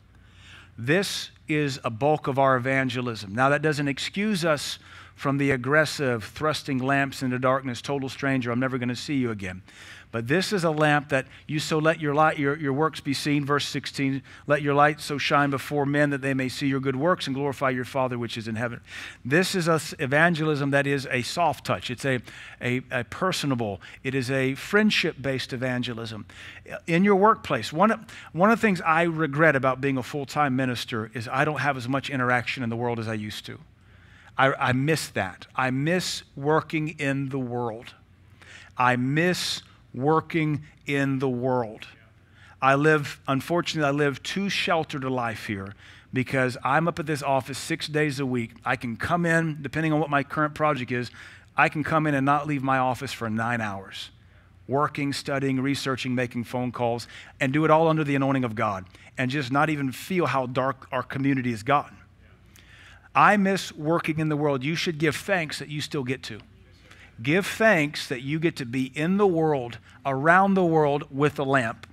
This is a bulk of our evangelism. Now, that doesn't excuse us from the aggressive, thrusting lamps into darkness, total stranger, I'm never going to see you again. But this is a lamp that you so let your light, your, your works be seen. Verse 16, let your light so shine before men that they may see your good works and glorify your Father which is in heaven. This is a evangelism that is a soft touch. It's a, a, a personable, it is a friendship-based evangelism. In your workplace, one, one of the things I regret about being a full-time minister is I don't have as much interaction in the world as I used to. I, I miss that. I miss working in the world. I miss working in the world. I live, unfortunately, I live too sheltered a life here because I'm up at this office six days a week. I can come in, depending on what my current project is, I can come in and not leave my office for nine hours, working, studying, researching, making phone calls, and do it all under the anointing of God and just not even feel how dark our community has gotten. I miss working in the world. You should give thanks that you still get to. Give thanks that you get to be in the world, around the world with a lamp.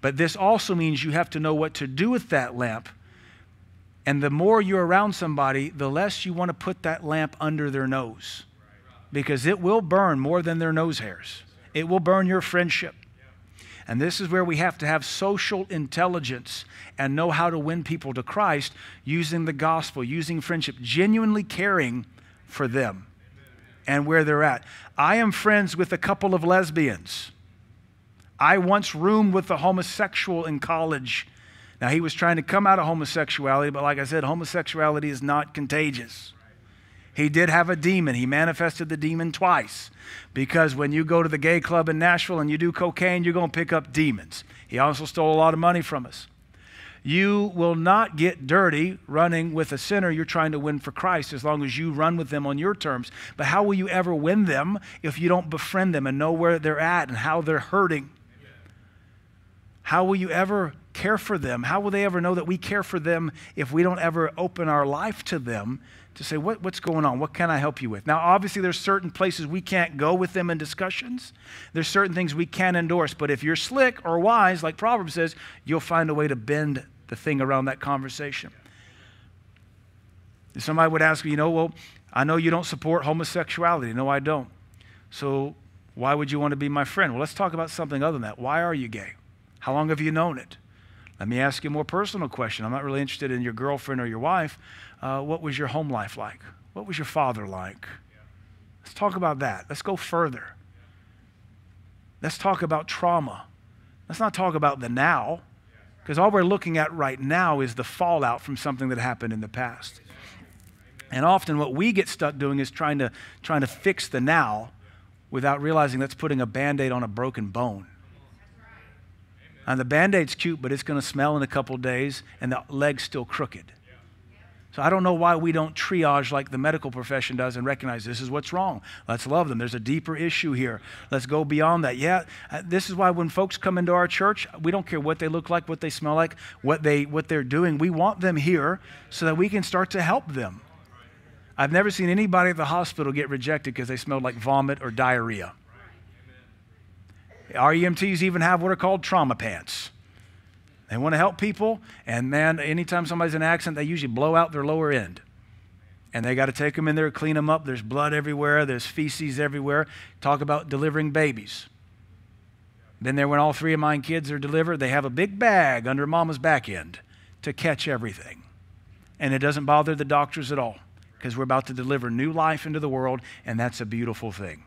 But this also means you have to know what to do with that lamp. And the more you're around somebody, the less you want to put that lamp under their nose because it will burn more than their nose hairs. It will burn your friendship. And this is where we have to have social intelligence and know how to win people to Christ using the gospel, using friendship, genuinely caring for them and where they're at. I am friends with a couple of lesbians. I once roomed with a homosexual in college. Now, he was trying to come out of homosexuality, but like I said, homosexuality is not contagious. He did have a demon. He manifested the demon twice because when you go to the gay club in Nashville and you do cocaine, you're going to pick up demons. He also stole a lot of money from us. You will not get dirty running with a sinner you're trying to win for Christ as long as you run with them on your terms. But how will you ever win them if you don't befriend them and know where they're at and how they're hurting? How will you ever care for them? How will they ever know that we care for them if we don't ever open our life to them to say, what, What's going on? What can I help you with? Now, obviously, there's certain places we can't go with them in discussions. There's certain things we can endorse. But if you're slick or wise, like Proverbs says, you'll find a way to bend the thing around that conversation. If somebody would ask me, you know, well, I know you don't support homosexuality. No, I don't. So why would you want to be my friend? Well, let's talk about something other than that. Why are you gay? How long have you known it? Let me ask you a more personal question. I'm not really interested in your girlfriend or your wife. Uh, what was your home life like? What was your father like? Let's talk about that. Let's go further. Let's talk about trauma. Let's not talk about the now. Because all we're looking at right now is the fallout from something that happened in the past. And often what we get stuck doing is trying to, trying to fix the now without realizing that's putting a band aid on a broken bone. And the band aid's cute, but it's going to smell in a couple days, and the leg's still crooked. So I don't know why we don't triage like the medical profession does and recognize this is what's wrong. Let's love them. There's a deeper issue here. Let's go beyond that. Yeah, uh, this is why when folks come into our church, we don't care what they look like, what they smell like, what they what they're doing. We want them here so that we can start to help them. I've never seen anybody at the hospital get rejected because they smelled like vomit or diarrhea. Our EMTs even have what are called trauma pants. They want to help people, and man, anytime somebody's in an accident, they usually blow out their lower end. And they got to take them in there, clean them up. There's blood everywhere, there's feces everywhere. Talk about delivering babies. Been there when all three of my kids are delivered. They have a big bag under mama's back end to catch everything. And it doesn't bother the doctors at all because we're about to deliver new life into the world, and that's a beautiful thing.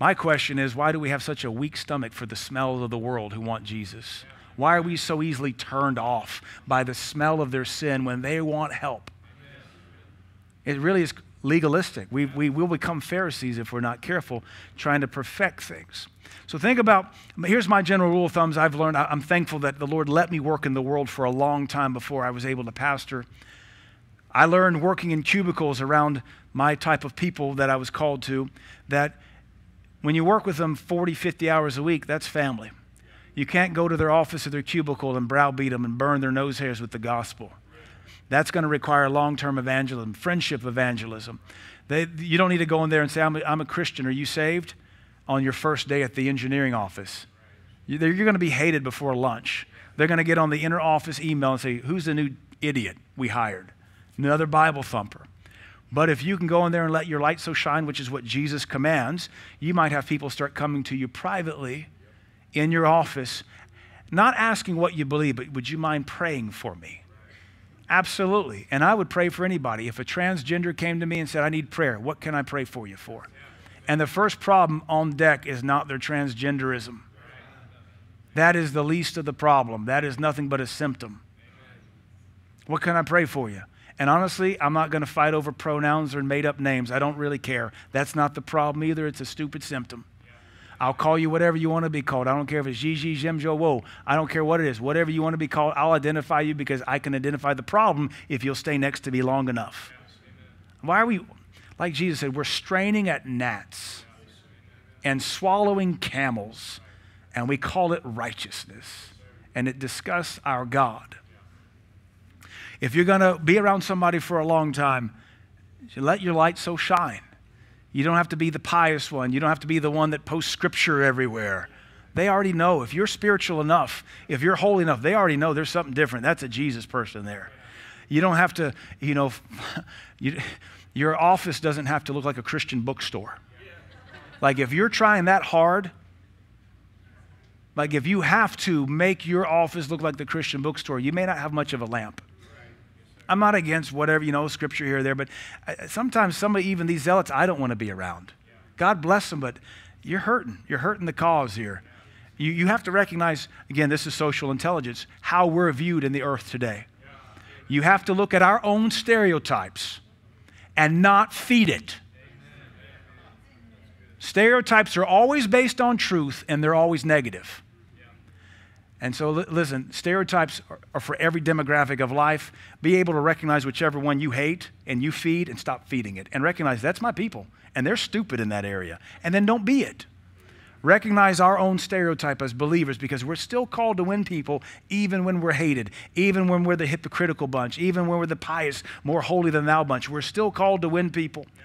My question is why do we have such a weak stomach for the smells of the world who want Jesus? Why are we so easily turned off by the smell of their sin when they want help? It really is legalistic. We, we will become Pharisees if we're not careful, trying to perfect things. So think about here's my general rule of thumbs I've learned. I'm thankful that the Lord let me work in the world for a long time before I was able to pastor. I learned working in cubicles around my type of people that I was called to that when you work with them 40, 50 hours a week, that's family. You can't go to their office or their cubicle and browbeat them and burn their nose hairs with the gospel. That's going to require long term evangelism, friendship evangelism. They, you don't need to go in there and say, I'm a, I'm a Christian. Are you saved? On your first day at the engineering office. You're going to be hated before lunch. They're going to get on the inner office email and say, Who's the new idiot we hired? Another Bible thumper. But if you can go in there and let your light so shine, which is what Jesus commands, you might have people start coming to you privately in your office, not asking what you believe, but would you mind praying for me? Absolutely. And I would pray for anybody. If a transgender came to me and said, I need prayer, what can I pray for you for? And the first problem on deck is not their transgenderism. That is the least of the problem. That is nothing but a symptom. What can I pray for you? And honestly, I'm not going to fight over pronouns or made up names. I don't really care. That's not the problem either. It's a stupid symptom. I'll call you whatever you want to be called. I don't care if it's Gigi, Jim, Joe, whoa. I don't care what it is. Whatever you want to be called, I'll identify you because I can identify the problem if you'll stay next to me long enough. Why are we, like Jesus said, we're straining at gnats and swallowing camels, and we call it righteousness, and it disgusts our God. If you're going to be around somebody for a long time, you let your light so shine. You don't have to be the pious one. You don't have to be the one that posts scripture everywhere. They already know. If you're spiritual enough, if you're holy enough, they already know there's something different. That's a Jesus person there. You don't have to, you know, you, your office doesn't have to look like a Christian bookstore. Like if you're trying that hard, like if you have to make your office look like the Christian bookstore, you may not have much of a lamp. I'm not against whatever, you know, scripture here or there, but uh, sometimes somebody, even these zealots, I don't want to be around. God bless them, but you're hurting. You're hurting the cause here. You, you have to recognize, again, this is social intelligence, how we're viewed in the earth today. You have to look at our own stereotypes and not feed it. Stereotypes are always based on truth and they're always negative. And so, listen, stereotypes are for every demographic of life. Be able to recognize whichever one you hate and you feed and stop feeding it. And recognize that's my people and they're stupid in that area. And then don't be it. Recognize our own stereotype as believers because we're still called to win people even when we're hated, even when we're the hypocritical bunch, even when we're the pious, more holy than thou bunch. We're still called to win people. Yeah.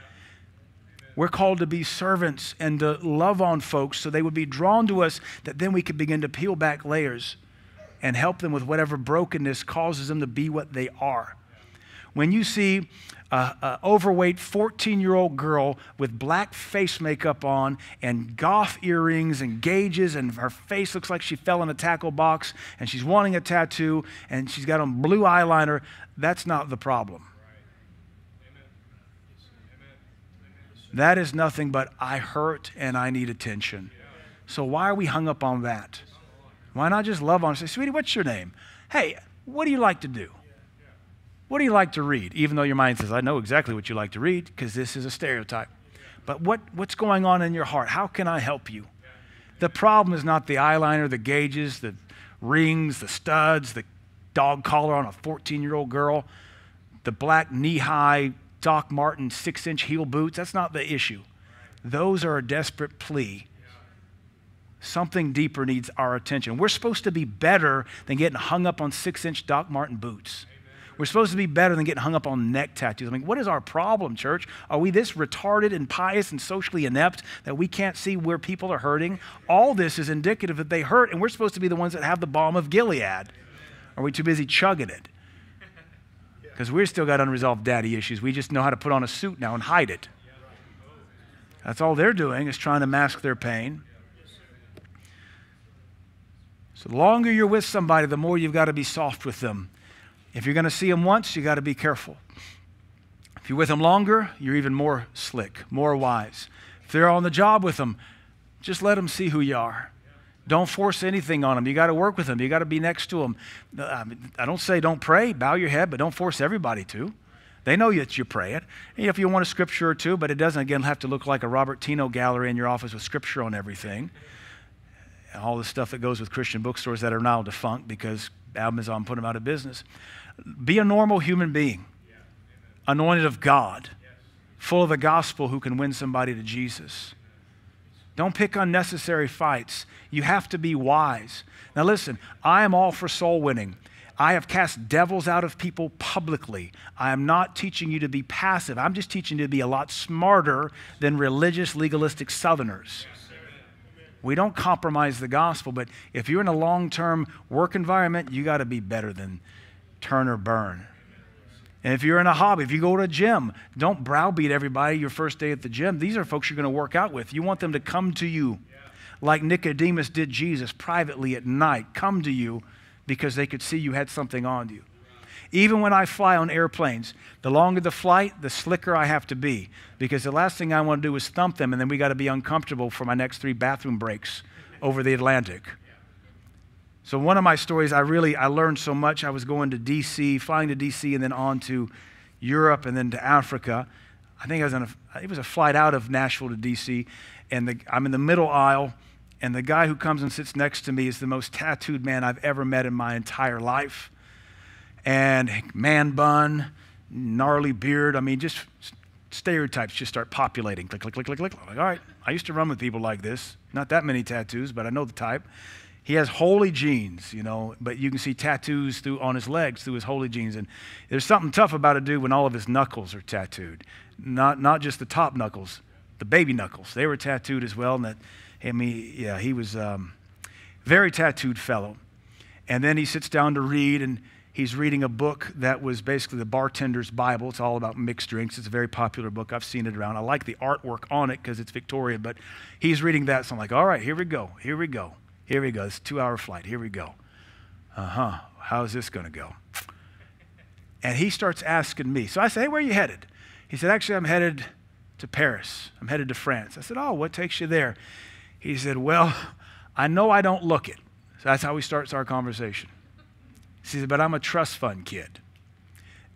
We're called to be servants and to love on folks so they would be drawn to us, that then we could begin to peel back layers and help them with whatever brokenness causes them to be what they are. When you see an overweight 14 year old girl with black face makeup on and goth earrings and gauges, and her face looks like she fell in a tackle box and she's wanting a tattoo and she's got on blue eyeliner, that's not the problem. That is nothing but I hurt and I need attention. So why are we hung up on that? Why not just love on and say, sweetie, what's your name? Hey, what do you like to do? What do you like to read? Even though your mind says, I know exactly what you like to read because this is a stereotype. But what, what's going on in your heart? How can I help you? The problem is not the eyeliner, the gauges, the rings, the studs, the dog collar on a 14 year old girl, the black knee high Doc Martin six inch heel boots. That's not the issue. Those are a desperate plea. Something deeper needs our attention. We're supposed to be better than getting hung up on six inch Doc Martin boots. We're supposed to be better than getting hung up on neck tattoos. I mean, what is our problem, church? Are we this retarded and pious and socially inept that we can't see where people are hurting? All this is indicative that they hurt, and we're supposed to be the ones that have the balm of Gilead. Are we too busy chugging it? Because we've still got unresolved daddy issues. We just know how to put on a suit now and hide it. That's all they're doing is trying to mask their pain. So the longer you're with somebody, the more you've got to be soft with them. If you're going to see them once, you got to be careful. If you're with them longer, you're even more slick, more wise. If they're on the job with them, just let them see who you are. Don't force anything on them. You got to work with them. You got to be next to them. I don't say don't pray, bow your head, but don't force everybody to. They know that you pray it. if you want a scripture or two, but it doesn't, again, have to look like a Robert Tino gallery in your office with scripture on everything. all the stuff that goes with Christian bookstores that are now defunct because Amazon put them out of business. Be a normal human being, anointed of God, full of the gospel who can win somebody to Jesus. Don't pick unnecessary fights. You have to be wise. Now, listen, I am all for soul winning. I have cast devils out of people publicly. I am not teaching you to be passive. I'm just teaching you to be a lot smarter than religious, legalistic Southerners. We don't compromise the gospel, but if you're in a long term work environment, you got to be better than turn or burn. And if you're in a hobby, if you go to a gym, don't browbeat everybody your first day at the gym. These are folks you're going to work out with. You want them to come to you like Nicodemus did Jesus privately at night, come to you because they could see you had something on you. Even when I fly on airplanes, the longer the flight, the slicker I have to be because the last thing I want to do is thump them and then we got to be uncomfortable for my next three bathroom breaks over the Atlantic. So one of my stories, I really I learned so much. I was going to D.C., flying to D.C., and then on to Europe, and then to Africa. I think I was on a, it was a flight out of Nashville to D.C., and the, I'm in the middle aisle, and the guy who comes and sits next to me is the most tattooed man I've ever met in my entire life, and man bun, gnarly beard. I mean, just stereotypes just start populating. Click, click, click, click, click. Like, all right, I used to run with people like this. Not that many tattoos, but I know the type he has holy jeans, you know, but you can see tattoos through, on his legs through his holy jeans. And there's something tough about a dude when all of his knuckles are tattooed, not, not just the top knuckles, the baby knuckles. They were tattooed as well. And that, I mean, yeah, he was um, very tattooed fellow. And then he sits down to read, and he's reading a book that was basically the bartender's Bible. It's all about mixed drinks. It's a very popular book. I've seen it around. I like the artwork on it because it's Victorian, but he's reading that. So I'm like, all right, here we go. Here we go. Here we go. It's a two hour flight. Here we go. Uh huh. How's this going to go? And he starts asking me. So I say, Hey, where are you headed? He said, Actually, I'm headed to Paris. I'm headed to France. I said, Oh, what takes you there? He said, Well, I know I don't look it. So that's how he starts our conversation. He said, But I'm a trust fund kid.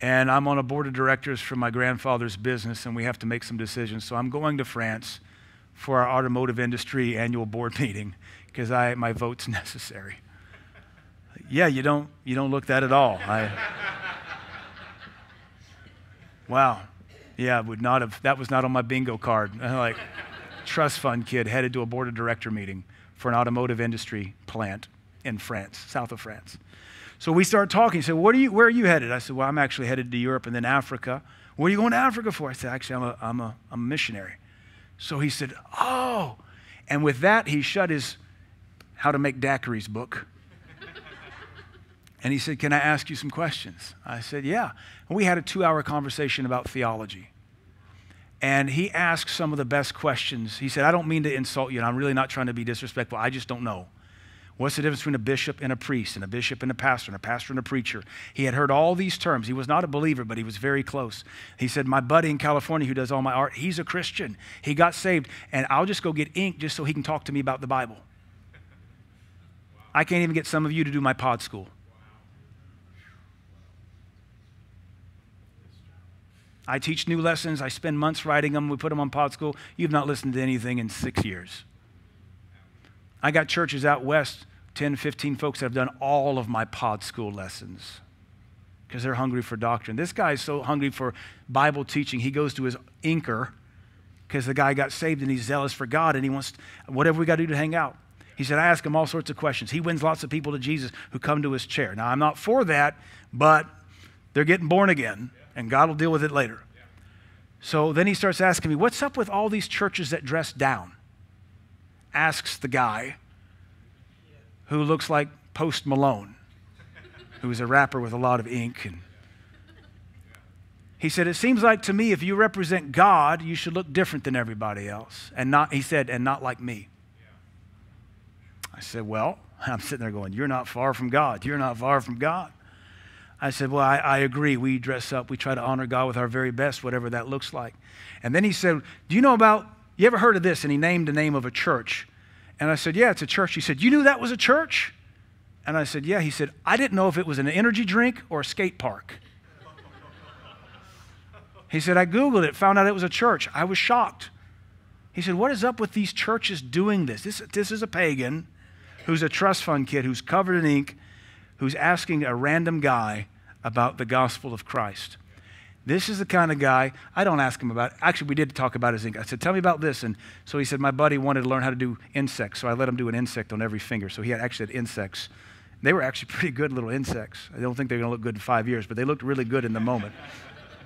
And I'm on a board of directors for my grandfather's business, and we have to make some decisions. So I'm going to France for our automotive industry annual board meeting because I, my vote's necessary. yeah, you don't, you don't look that at all. I, wow. Yeah, would not have, that was not on my bingo card. like, trust fund kid headed to a board of director meeting for an automotive industry plant in France, south of France. So we start talking. He said, what are you, Where are you headed? I said, Well, I'm actually headed to Europe and then Africa. What are you going to Africa for? I said, Actually, I'm a, I'm a, I'm a missionary. So he said, Oh. And with that, he shut his how to Make Daiquiris book. And he said, Can I ask you some questions? I said, Yeah. And we had a two hour conversation about theology. And he asked some of the best questions. He said, I don't mean to insult you, and I'm really not trying to be disrespectful. I just don't know. What's the difference between a bishop and a priest, and a bishop and a pastor, and a pastor and a preacher? He had heard all these terms. He was not a believer, but he was very close. He said, My buddy in California who does all my art, he's a Christian. He got saved, and I'll just go get ink just so he can talk to me about the Bible. I can't even get some of you to do my pod school. I teach new lessons. I spend months writing them. We put them on pod school. You've not listened to anything in six years. I got churches out west, 10, 15 folks that have done all of my pod school lessons because they're hungry for doctrine. This guy is so hungry for Bible teaching, he goes to his inker because the guy got saved and he's zealous for God and he wants whatever we got to do to hang out. He said, I ask him all sorts of questions. He wins lots of people to Jesus who come to his chair. Now, I'm not for that, but they're getting born again, and God will deal with it later. So then he starts asking me, What's up with all these churches that dress down? Asks the guy who looks like Post Malone, who's a rapper with a lot of ink. And he said, It seems like to me if you represent God, you should look different than everybody else. And not, he said, and not like me. I said, Well, I'm sitting there going, You're not far from God. You're not far from God. I said, Well, I, I, agree. We dress up. We try to honor God with our very best, whatever that looks like. And then he said, Do you know about, you ever heard of this? And he named the name of a church. And I said, Yeah, it's a church. He said, You knew that was a church? And I said, Yeah. He said, I didn't know if it was an energy drink or a skate park. He said, I Googled it, found out it was a church. I was shocked. He said, What is up with these churches doing this? This, this is a pagan who's a trust fund kid who's covered in ink, who's asking a random guy about the gospel of Christ. This is the kind of guy I don't ask him about. Actually, we did talk about his ink. I said, "Tell me about this." And so he said, "My buddy wanted to learn how to do insects, so I let him do an insect on every finger." So he had actually had insects. They were actually pretty good little insects. I don't think they're going to look good in five years, but they looked really good in the moment.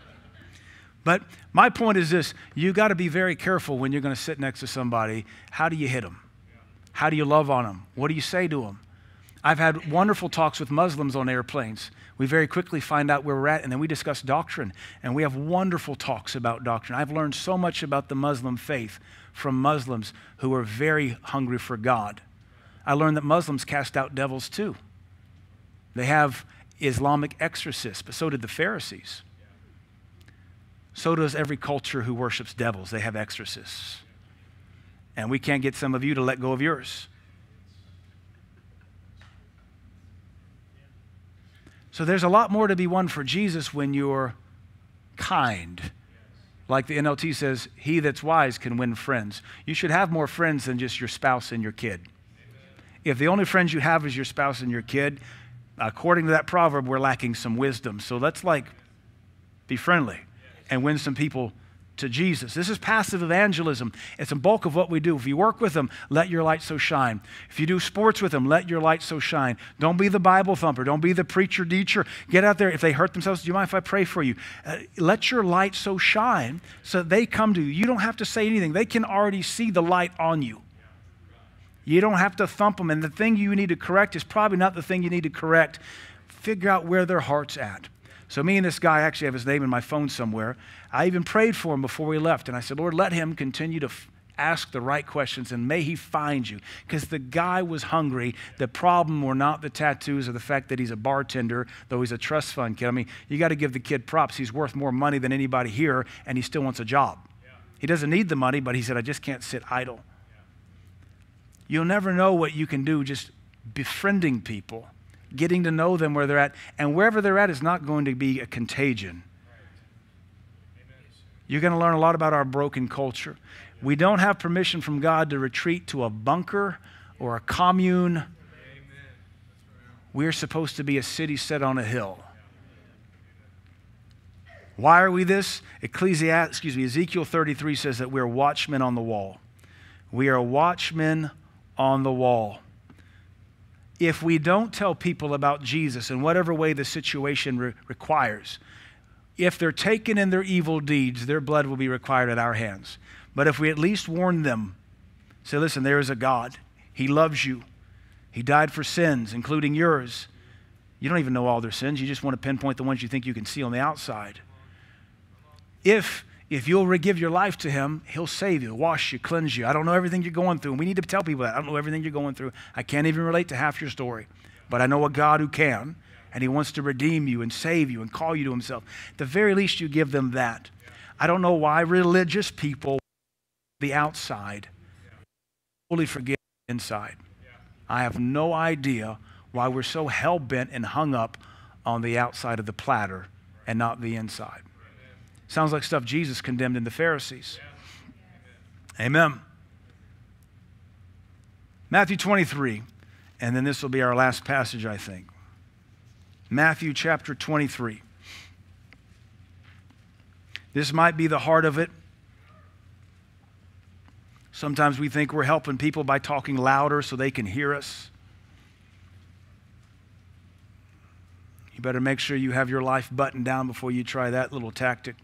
but my point is this: you got to be very careful when you're going to sit next to somebody. How do you hit them? How do you love on them? What do you say to them? I've had wonderful talks with Muslims on airplanes. We very quickly find out where we're at, and then we discuss doctrine. And we have wonderful talks about doctrine. I've learned so much about the Muslim faith from Muslims who are very hungry for God. I learned that Muslims cast out devils too. They have Islamic exorcists, but so did the Pharisees. So does every culture who worships devils, they have exorcists and we can't get some of you to let go of yours. So there's a lot more to be won for Jesus when you're kind. Like the NLT says, he that's wise can win friends. You should have more friends than just your spouse and your kid. If the only friends you have is your spouse and your kid, according to that proverb, we're lacking some wisdom. So let's like be friendly and win some people to Jesus. This is passive evangelism. It's a bulk of what we do. If you work with them, let your light so shine. If you do sports with them, let your light so shine. Don't be the Bible thumper. Don't be the preacher, teacher. Get out there. If they hurt themselves, do you mind if I pray for you? Uh, let your light so shine so they come to you. You don't have to say anything. They can already see the light on you. You don't have to thump them. And the thing you need to correct is probably not the thing you need to correct. Figure out where their heart's at. So me and this guy actually have his name in my phone somewhere. I even prayed for him before we left, and I said, Lord, let him continue to ask the right questions and may he find you because the guy was hungry the problem were not the tattoos or the fact that he's a bartender though he's a trust fund kid i mean you got to give the kid props he's worth more money than anybody here and he still wants a job yeah. he doesn't need the money but he said i just can't sit idle yeah. you'll never know what you can do just befriending people getting to know them where they're at. And wherever they're at is not going to be a contagion. You're going to learn a lot about our broken culture. We don't have permission from God to retreat to a bunker or a commune. We're supposed to be a city set on a hill. Why are we this? Ecclesiastes, excuse me, Ezekiel 33 says that we're watchmen on the wall. We are watchmen on the wall if we don't tell people about Jesus in whatever way the situation re requires, if they're taken in their evil deeds, their blood will be required at our hands. But if we at least warn them, say, listen, there is a God. He loves you. He died for sins, including yours. You don't even know all their sins. You just want to pinpoint the ones you think you can see on the outside. If if you'll give your life to Him, He'll save you, wash you, cleanse you. I don't know everything you're going through. And we need to tell people that. I don't know everything you're going through. I can't even relate to half your story. But I know a God who can, and He wants to redeem you and save you and call you to Himself. At the very least, you give them that. I don't know why religious people, the outside, fully forget inside. I have no idea why we're so hell bent and hung up on the outside of the platter and not the inside. Sounds like stuff Jesus condemned in the Pharisees. Yeah. Amen. Amen. Matthew 23, and then this will be our last passage, I think. Matthew chapter 23. This might be the heart of it. Sometimes we think we're helping people by talking louder so they can hear us. You better make sure you have your life buttoned down before you try that little tactic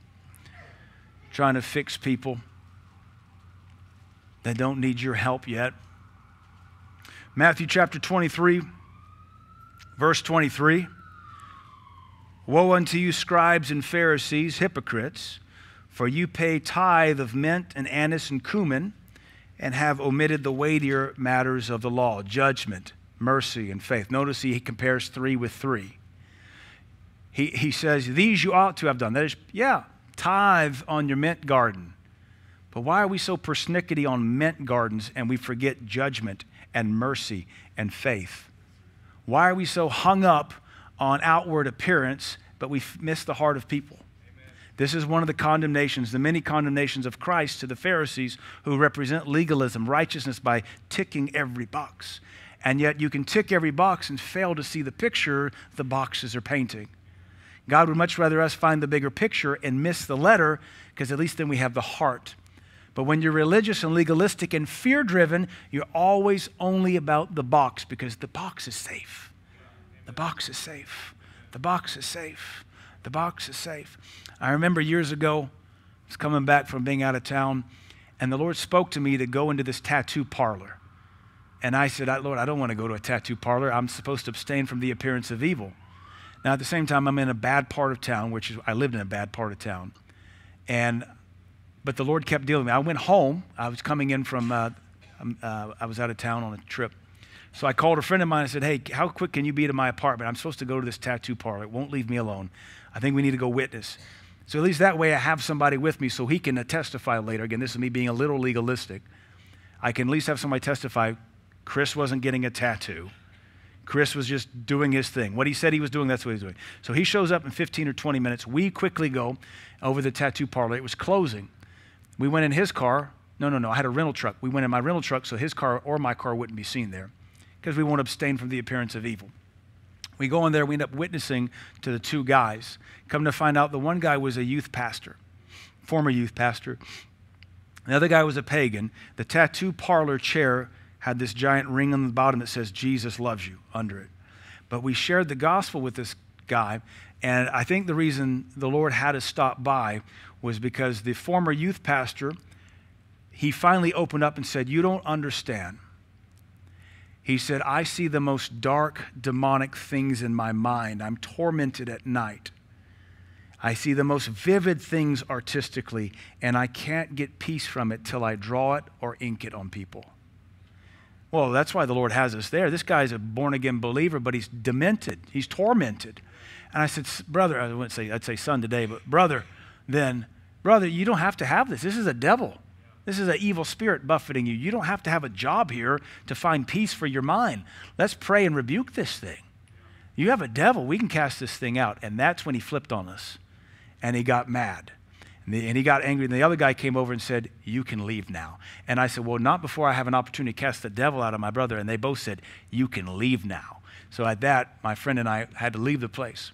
trying to fix people that don't need your help yet. Matthew chapter 23, verse 23 Woe unto you, scribes and Pharisees, hypocrites, for you pay tithe of mint and anise and cumin, and have omitted the weightier matters of the law judgment, mercy, and faith. Notice he compares three with three. He, he says, These you ought to have done. That is, yeah, tithe on your mint garden. But why are we so persnickety on mint gardens and we forget judgment and mercy and faith? Why are we so hung up on outward appearance, but we miss the heart of people? This is one of the condemnations, the many condemnations of Christ to the Pharisees who represent legalism, righteousness by ticking every box. And yet you can tick every box and fail to see the picture the boxes are painting. God would much rather us find the bigger picture and miss the letter, because at least then we have the heart. But when you're religious and legalistic and fear driven, you're always only about the box because the box is safe. The box is safe. The box is safe. The box is safe. I remember years ago, I was coming back from being out of town, and the Lord spoke to me to go into this tattoo parlor. And I said, Lord, I don't want to go to a tattoo parlor. I'm supposed to abstain from the appearance of evil. Now, at the same time, I'm in a bad part of town, which is, I lived in a bad part of town. And, but the Lord kept dealing with me. I went home. I was coming in from, uh, um, uh, I was out of town on a trip. So I called a friend of mine and said, Hey, how quick can you be to my apartment? I'm supposed to go to this tattoo parlor. It won't leave me alone. I think we need to go witness. So at least that way I have somebody with me so he can uh, testify later. Again, this is me being a little legalistic. I can at least have somebody testify Chris wasn't getting a tattoo. Chris was just doing his thing. What he said he was doing, that's what he's doing. So he shows up in 15 or 20 minutes. We quickly go over the tattoo parlor. It was closing. We went in his car. No, no, no. I had a rental truck. We went in my rental truck so his car or my car wouldn't be seen there because we won't abstain from the appearance of evil. We go in there, we end up witnessing to the two guys. Come to find out, the one guy was a youth pastor, former youth pastor. The other guy was a pagan. The tattoo parlor chair had this giant ring on the bottom that says Jesus loves you under it. But we shared the gospel with this guy, and I think the reason the Lord had us stop by was because the former youth pastor, he finally opened up and said, You don't understand. He said, I see the most dark, demonic things in my mind. I'm tormented at night. I see the most vivid things artistically, and I can't get peace from it till I draw it or ink it on people. Well, that's why the Lord has us there. This guy's a born again believer, but he's demented, he's tormented. And I said, Brother, I wouldn't say, I'd say son today, but brother, then, brother, you don't have to have this. This is a devil. This is an evil spirit buffeting you. You don't have to have a job here to find peace for your mind. Let's pray and rebuke this thing. You have a devil. We can cast this thing out. And that's when he flipped on us and he got mad. And he got angry. And the other guy came over and said, You can leave now. And I said, Well, not before I have an opportunity to cast the devil out of my brother. And they both said, You can leave now. So at that, my friend and I had to leave the place.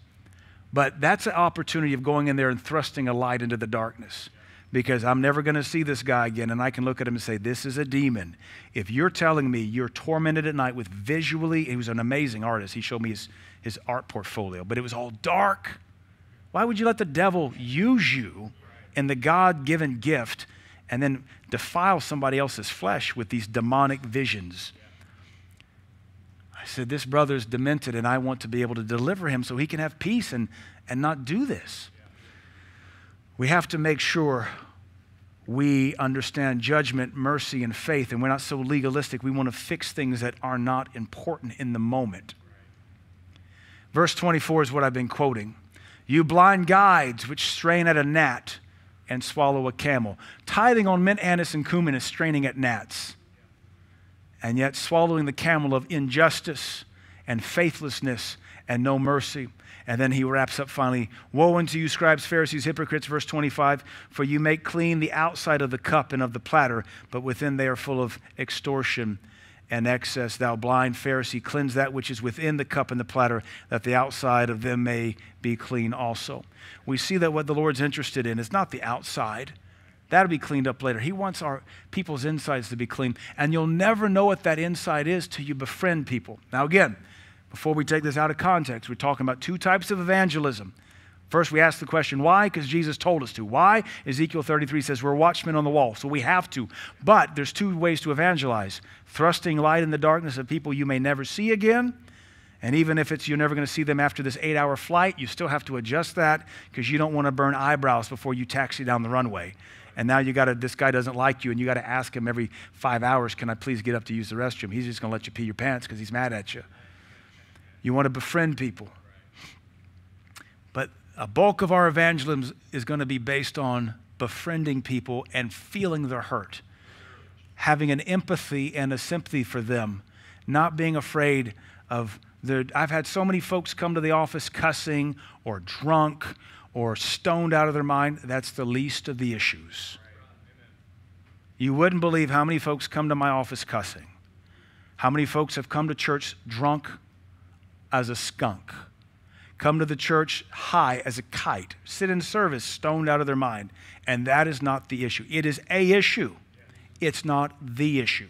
But that's an opportunity of going in there and thrusting a light into the darkness because I'm never going to see this guy again. And I can look at him and say, This is a demon. If you're telling me you're tormented at night with visually, he was an amazing artist. He showed me his, his art portfolio, but it was all dark. Why would you let the devil use you in the God given gift and then defile somebody else's flesh with these demonic visions. I said, This brother's demented, and I want to be able to deliver him so he can have peace and, and not do this. We have to make sure we understand judgment, mercy, and faith, and we're not so legalistic. We want to fix things that are not important in the moment. Verse 24 is what I've been quoting. You blind guides which strain at a gnat and swallow a camel. Tithing on mint, anise, and cumin is straining at gnats. And yet, swallowing the camel of injustice and faithlessness and no mercy. And then he wraps up finally Woe unto you, scribes, Pharisees, hypocrites, verse 25, for you make clean the outside of the cup and of the platter, but within they are full of extortion and excess. Thou blind Pharisee, cleanse that which is within the cup and the platter, that the outside of them may be clean also. We see that what the Lord's interested in is not the outside. That'll be cleaned up later. He wants our people's insides to be clean. And you'll never know what that inside is till you befriend people. Now, again, before we take this out of context, we're talking about two types of evangelism First, we ask the question, why? Because Jesus told us to. Why? Ezekiel 33 says, We're watchmen on the wall, so we have to. But there's two ways to evangelize thrusting light in the darkness of people you may never see again. And even if it's you're never going to see them after this eight hour flight, you still have to adjust that because you don't want to burn eyebrows before you taxi down the runway. And now you got to, this guy doesn't like you, and you got to ask him every five hours, Can I please get up to use the restroom? He's just going to let you pee your pants because he's mad at you. You want to befriend people a bulk of our evangelism is going to be based on befriending people and feeling their hurt, having an empathy and a sympathy for them, not being afraid of their. I've had so many folks come to the office cussing or drunk or stoned out of their mind. That's the least of the issues. You wouldn't believe how many folks come to my office cussing, how many folks have come to church drunk as a skunk come to the church high as a kite, sit in service stoned out of their mind. And that is not the issue. It is a issue, it's not the issue.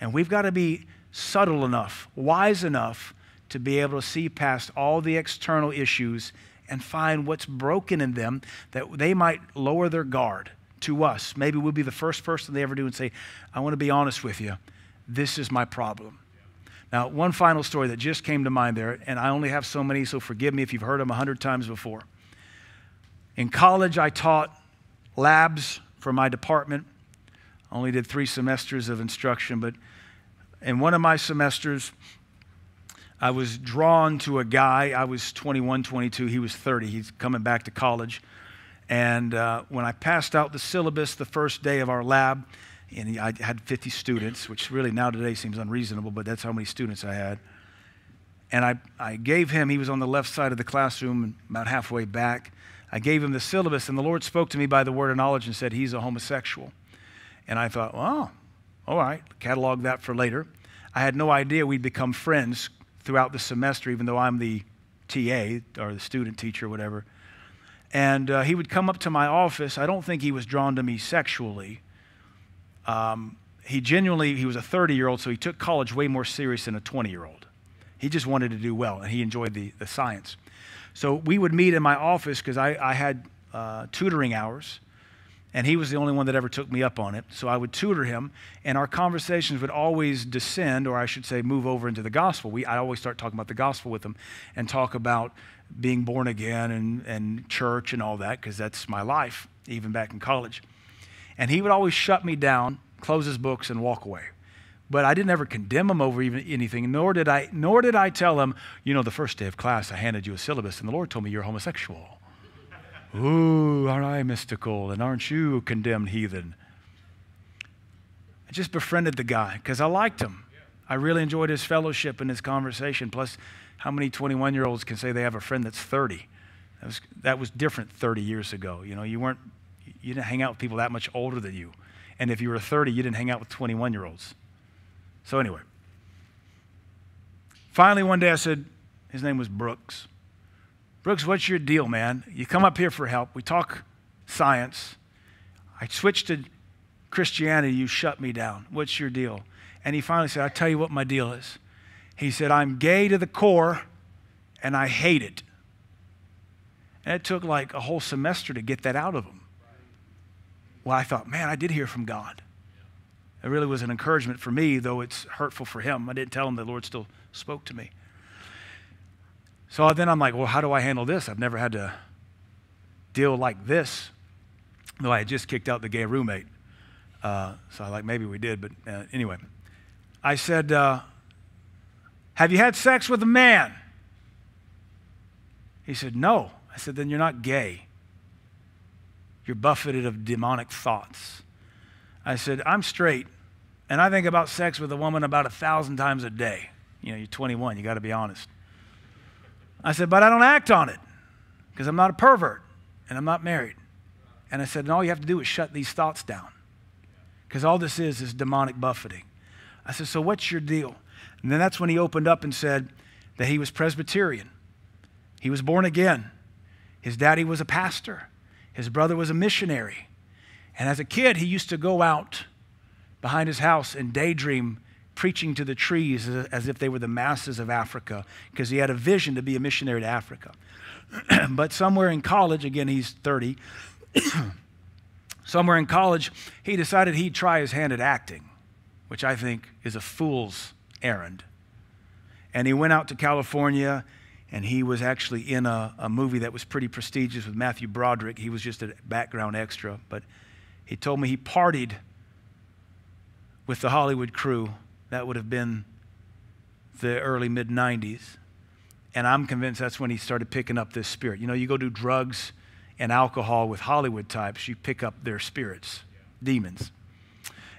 And we've got to be subtle enough, wise enough to be able to see past all the external issues and find what's broken in them that they might lower their guard to us. Maybe we'll be the first person they ever do and say, I want to be honest with you. This is my problem. Now, one final story that just came to mind there, and I only have so many, so forgive me if you've heard them a hundred times before. In college, I taught labs for my department. I only did three semesters of instruction, but in one of my semesters, I was drawn to a guy. I was 21, 22. He was 30. He's coming back to college. And uh, when I passed out the syllabus the first day of our lab, and I had 50 students, which really now today seems unreasonable, but that's how many students I had. And I, I gave him, he was on the left side of the classroom, about halfway back. I gave him the syllabus, and the Lord spoke to me by the word of knowledge and said, He's a homosexual. And I thought, Well, oh, all right, catalog that for later. I had no idea we'd become friends throughout the semester, even though I'm the TA or the student teacher, whatever. And uh, he would come up to my office. I don't think he was drawn to me sexually um, he genuinely, he was a 30 year old, so he took college way more serious than a 20 year old. He just wanted to do well, and he enjoyed the, the science. So we would meet in my office because I, I had uh, tutoring hours, and he was the only one that ever took me up on it. So I would tutor him, and our conversations would always descend, or I should say, move over into the gospel. We, I always start talking about the gospel with him and talk about being born again and, and church and all that because that's my life, even back in college. And he would always shut me down, close his books, and walk away. But I didn't ever condemn him over even anything, nor did I, nor did I tell him, you know, the first day of class I handed you a syllabus, and the Lord told me you're homosexual. Ooh, aren't I mystical? And aren't you condemned heathen? I just befriended the guy because I liked him. I really enjoyed his fellowship and his conversation. Plus, how many 21 year olds can say they have a friend that's 30? That was, that was different 30 years ago. You know, you weren't you didn't hang out with people that much older than you. And if you were 30, you didn't hang out with 21 year olds. So, anyway. Finally, one day I said, his name was Brooks. Brooks, what's your deal, man? You come up here for help. We talk science. I switched to Christianity. You shut me down. What's your deal? And he finally said, I'll tell you what my deal is. He said, I'm gay to the core and I hate it. And it took like a whole semester to get that out of him well, I thought, man, I did hear from God. It really was an encouragement for me, though it's hurtful for him. I didn't tell him the Lord still spoke to me. So then I'm like, well, how do I handle this? I've never had to deal like this, though I had just kicked out the gay roommate. Uh, so I like, maybe we did, but uh, anyway. I said, uh, Have you had sex with a man? He said, No. I said, Then you're not gay. You're buffeted of demonic thoughts. I said, I'm straight, and I think about sex with a woman about a thousand times a day. You know, you're 21, you got to be honest. I said, but I don't act on it because I'm not a pervert and I'm not married. And I said, and all you have to do is shut these thoughts down because all this is is demonic buffeting. I said, so what's your deal? And then that's when he opened up and said that he was Presbyterian. He was born again. His daddy was a pastor. His brother was a missionary. And as a kid, he used to go out behind his house and daydream preaching to the trees as if they were the masses of Africa because he had a vision to be a missionary to Africa. but somewhere in college, again, he's 30, somewhere in college, he decided he'd try his hand at acting, which I think is a fool's errand. And he went out to California and he was actually in a, a movie that was pretty prestigious with Matthew Broderick. He was just a background extra, but he told me he partied with the Hollywood crew. That would have been the early mid 90s. And I'm convinced that's when he started picking up this spirit. You know, you go do drugs and alcohol with Hollywood types, you pick up their spirits, demons.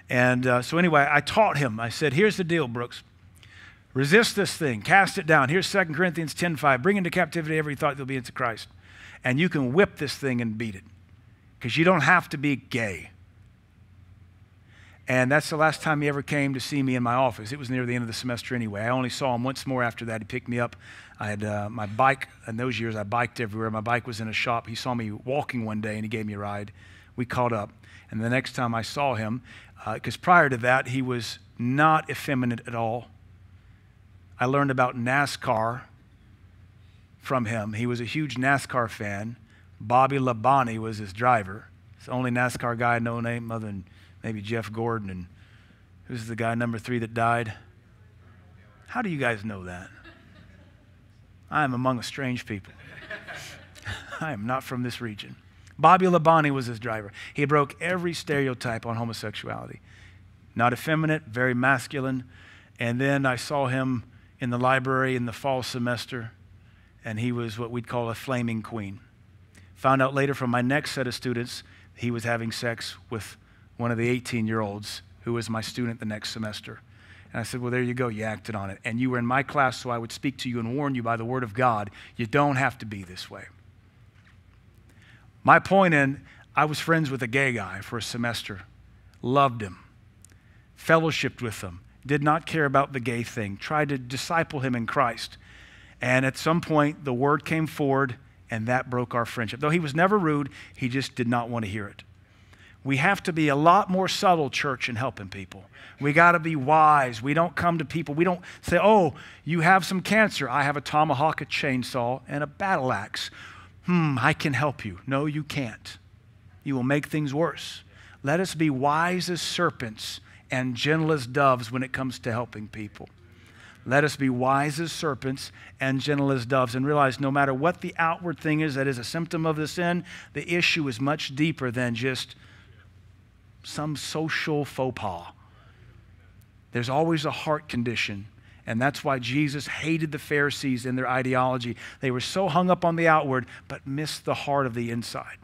And uh, so, anyway, I taught him. I said, Here's the deal, Brooks. Resist this thing, cast it down. Here's 2 Corinthians 10:5. Bring into captivity every thought that'll be into Christ. And you can whip this thing and beat it. Because you don't have to be gay. And that's the last time he ever came to see me in my office. It was near the end of the semester anyway. I only saw him once more after that. He picked me up. I had uh, my bike, in those years, I biked everywhere. My bike was in a shop. He saw me walking one day and he gave me a ride. We caught up. And the next time I saw him, because uh, prior to that, he was not effeminate at all. I learned about NASCAR from him. He was a huge NASCAR fan. Bobby Labonte was his driver. It's the only NASCAR guy I know name other than maybe Jeff Gordon and who's the guy number three that died? How do you guys know that? I am among a strange people. I am not from this region. Bobby Labonte was his driver. He broke every stereotype on homosexuality. Not effeminate, very masculine. And then I saw him in the library in the fall semester, and he was what we'd call a flaming queen. Found out later from my next set of students, he was having sex with one of the 18 year olds who was my student the next semester. And I said, Well, there you go. You acted on it. And you were in my class, so I would speak to you and warn you by the word of God you don't have to be this way. My point in, I was friends with a gay guy for a semester, loved him, fellowshipped with him, did not care about the gay thing, tried to disciple him in Christ. And at some point, the word came forward, and that broke our friendship. Though he was never rude, he just did not want to hear it. We have to be a lot more subtle, church, in helping people. We got to be wise. We don't come to people. We don't say, oh, you have some cancer. I have a tomahawk, a chainsaw, and a battle axe. Hmm, I can help you. No, you can't. You will make things worse. Let us be wise as serpents and gentle as doves when it comes to helping people. Let us be wise as serpents and gentle as doves, and realize no matter what the outward thing is that is a symptom of the sin, the issue is much deeper than just some social faux pas. There's always a heart condition. And that's why Jesus hated the Pharisees and their ideology. They were so hung up on the outward, but missed the heart of the inside.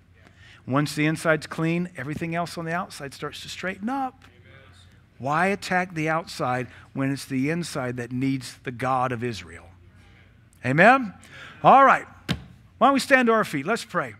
Once the inside's clean, everything else on the outside starts to straighten up. Why attack the outside when it's the inside that needs the God of Israel? Amen? All right. Why don't we stand to our feet? Let's pray.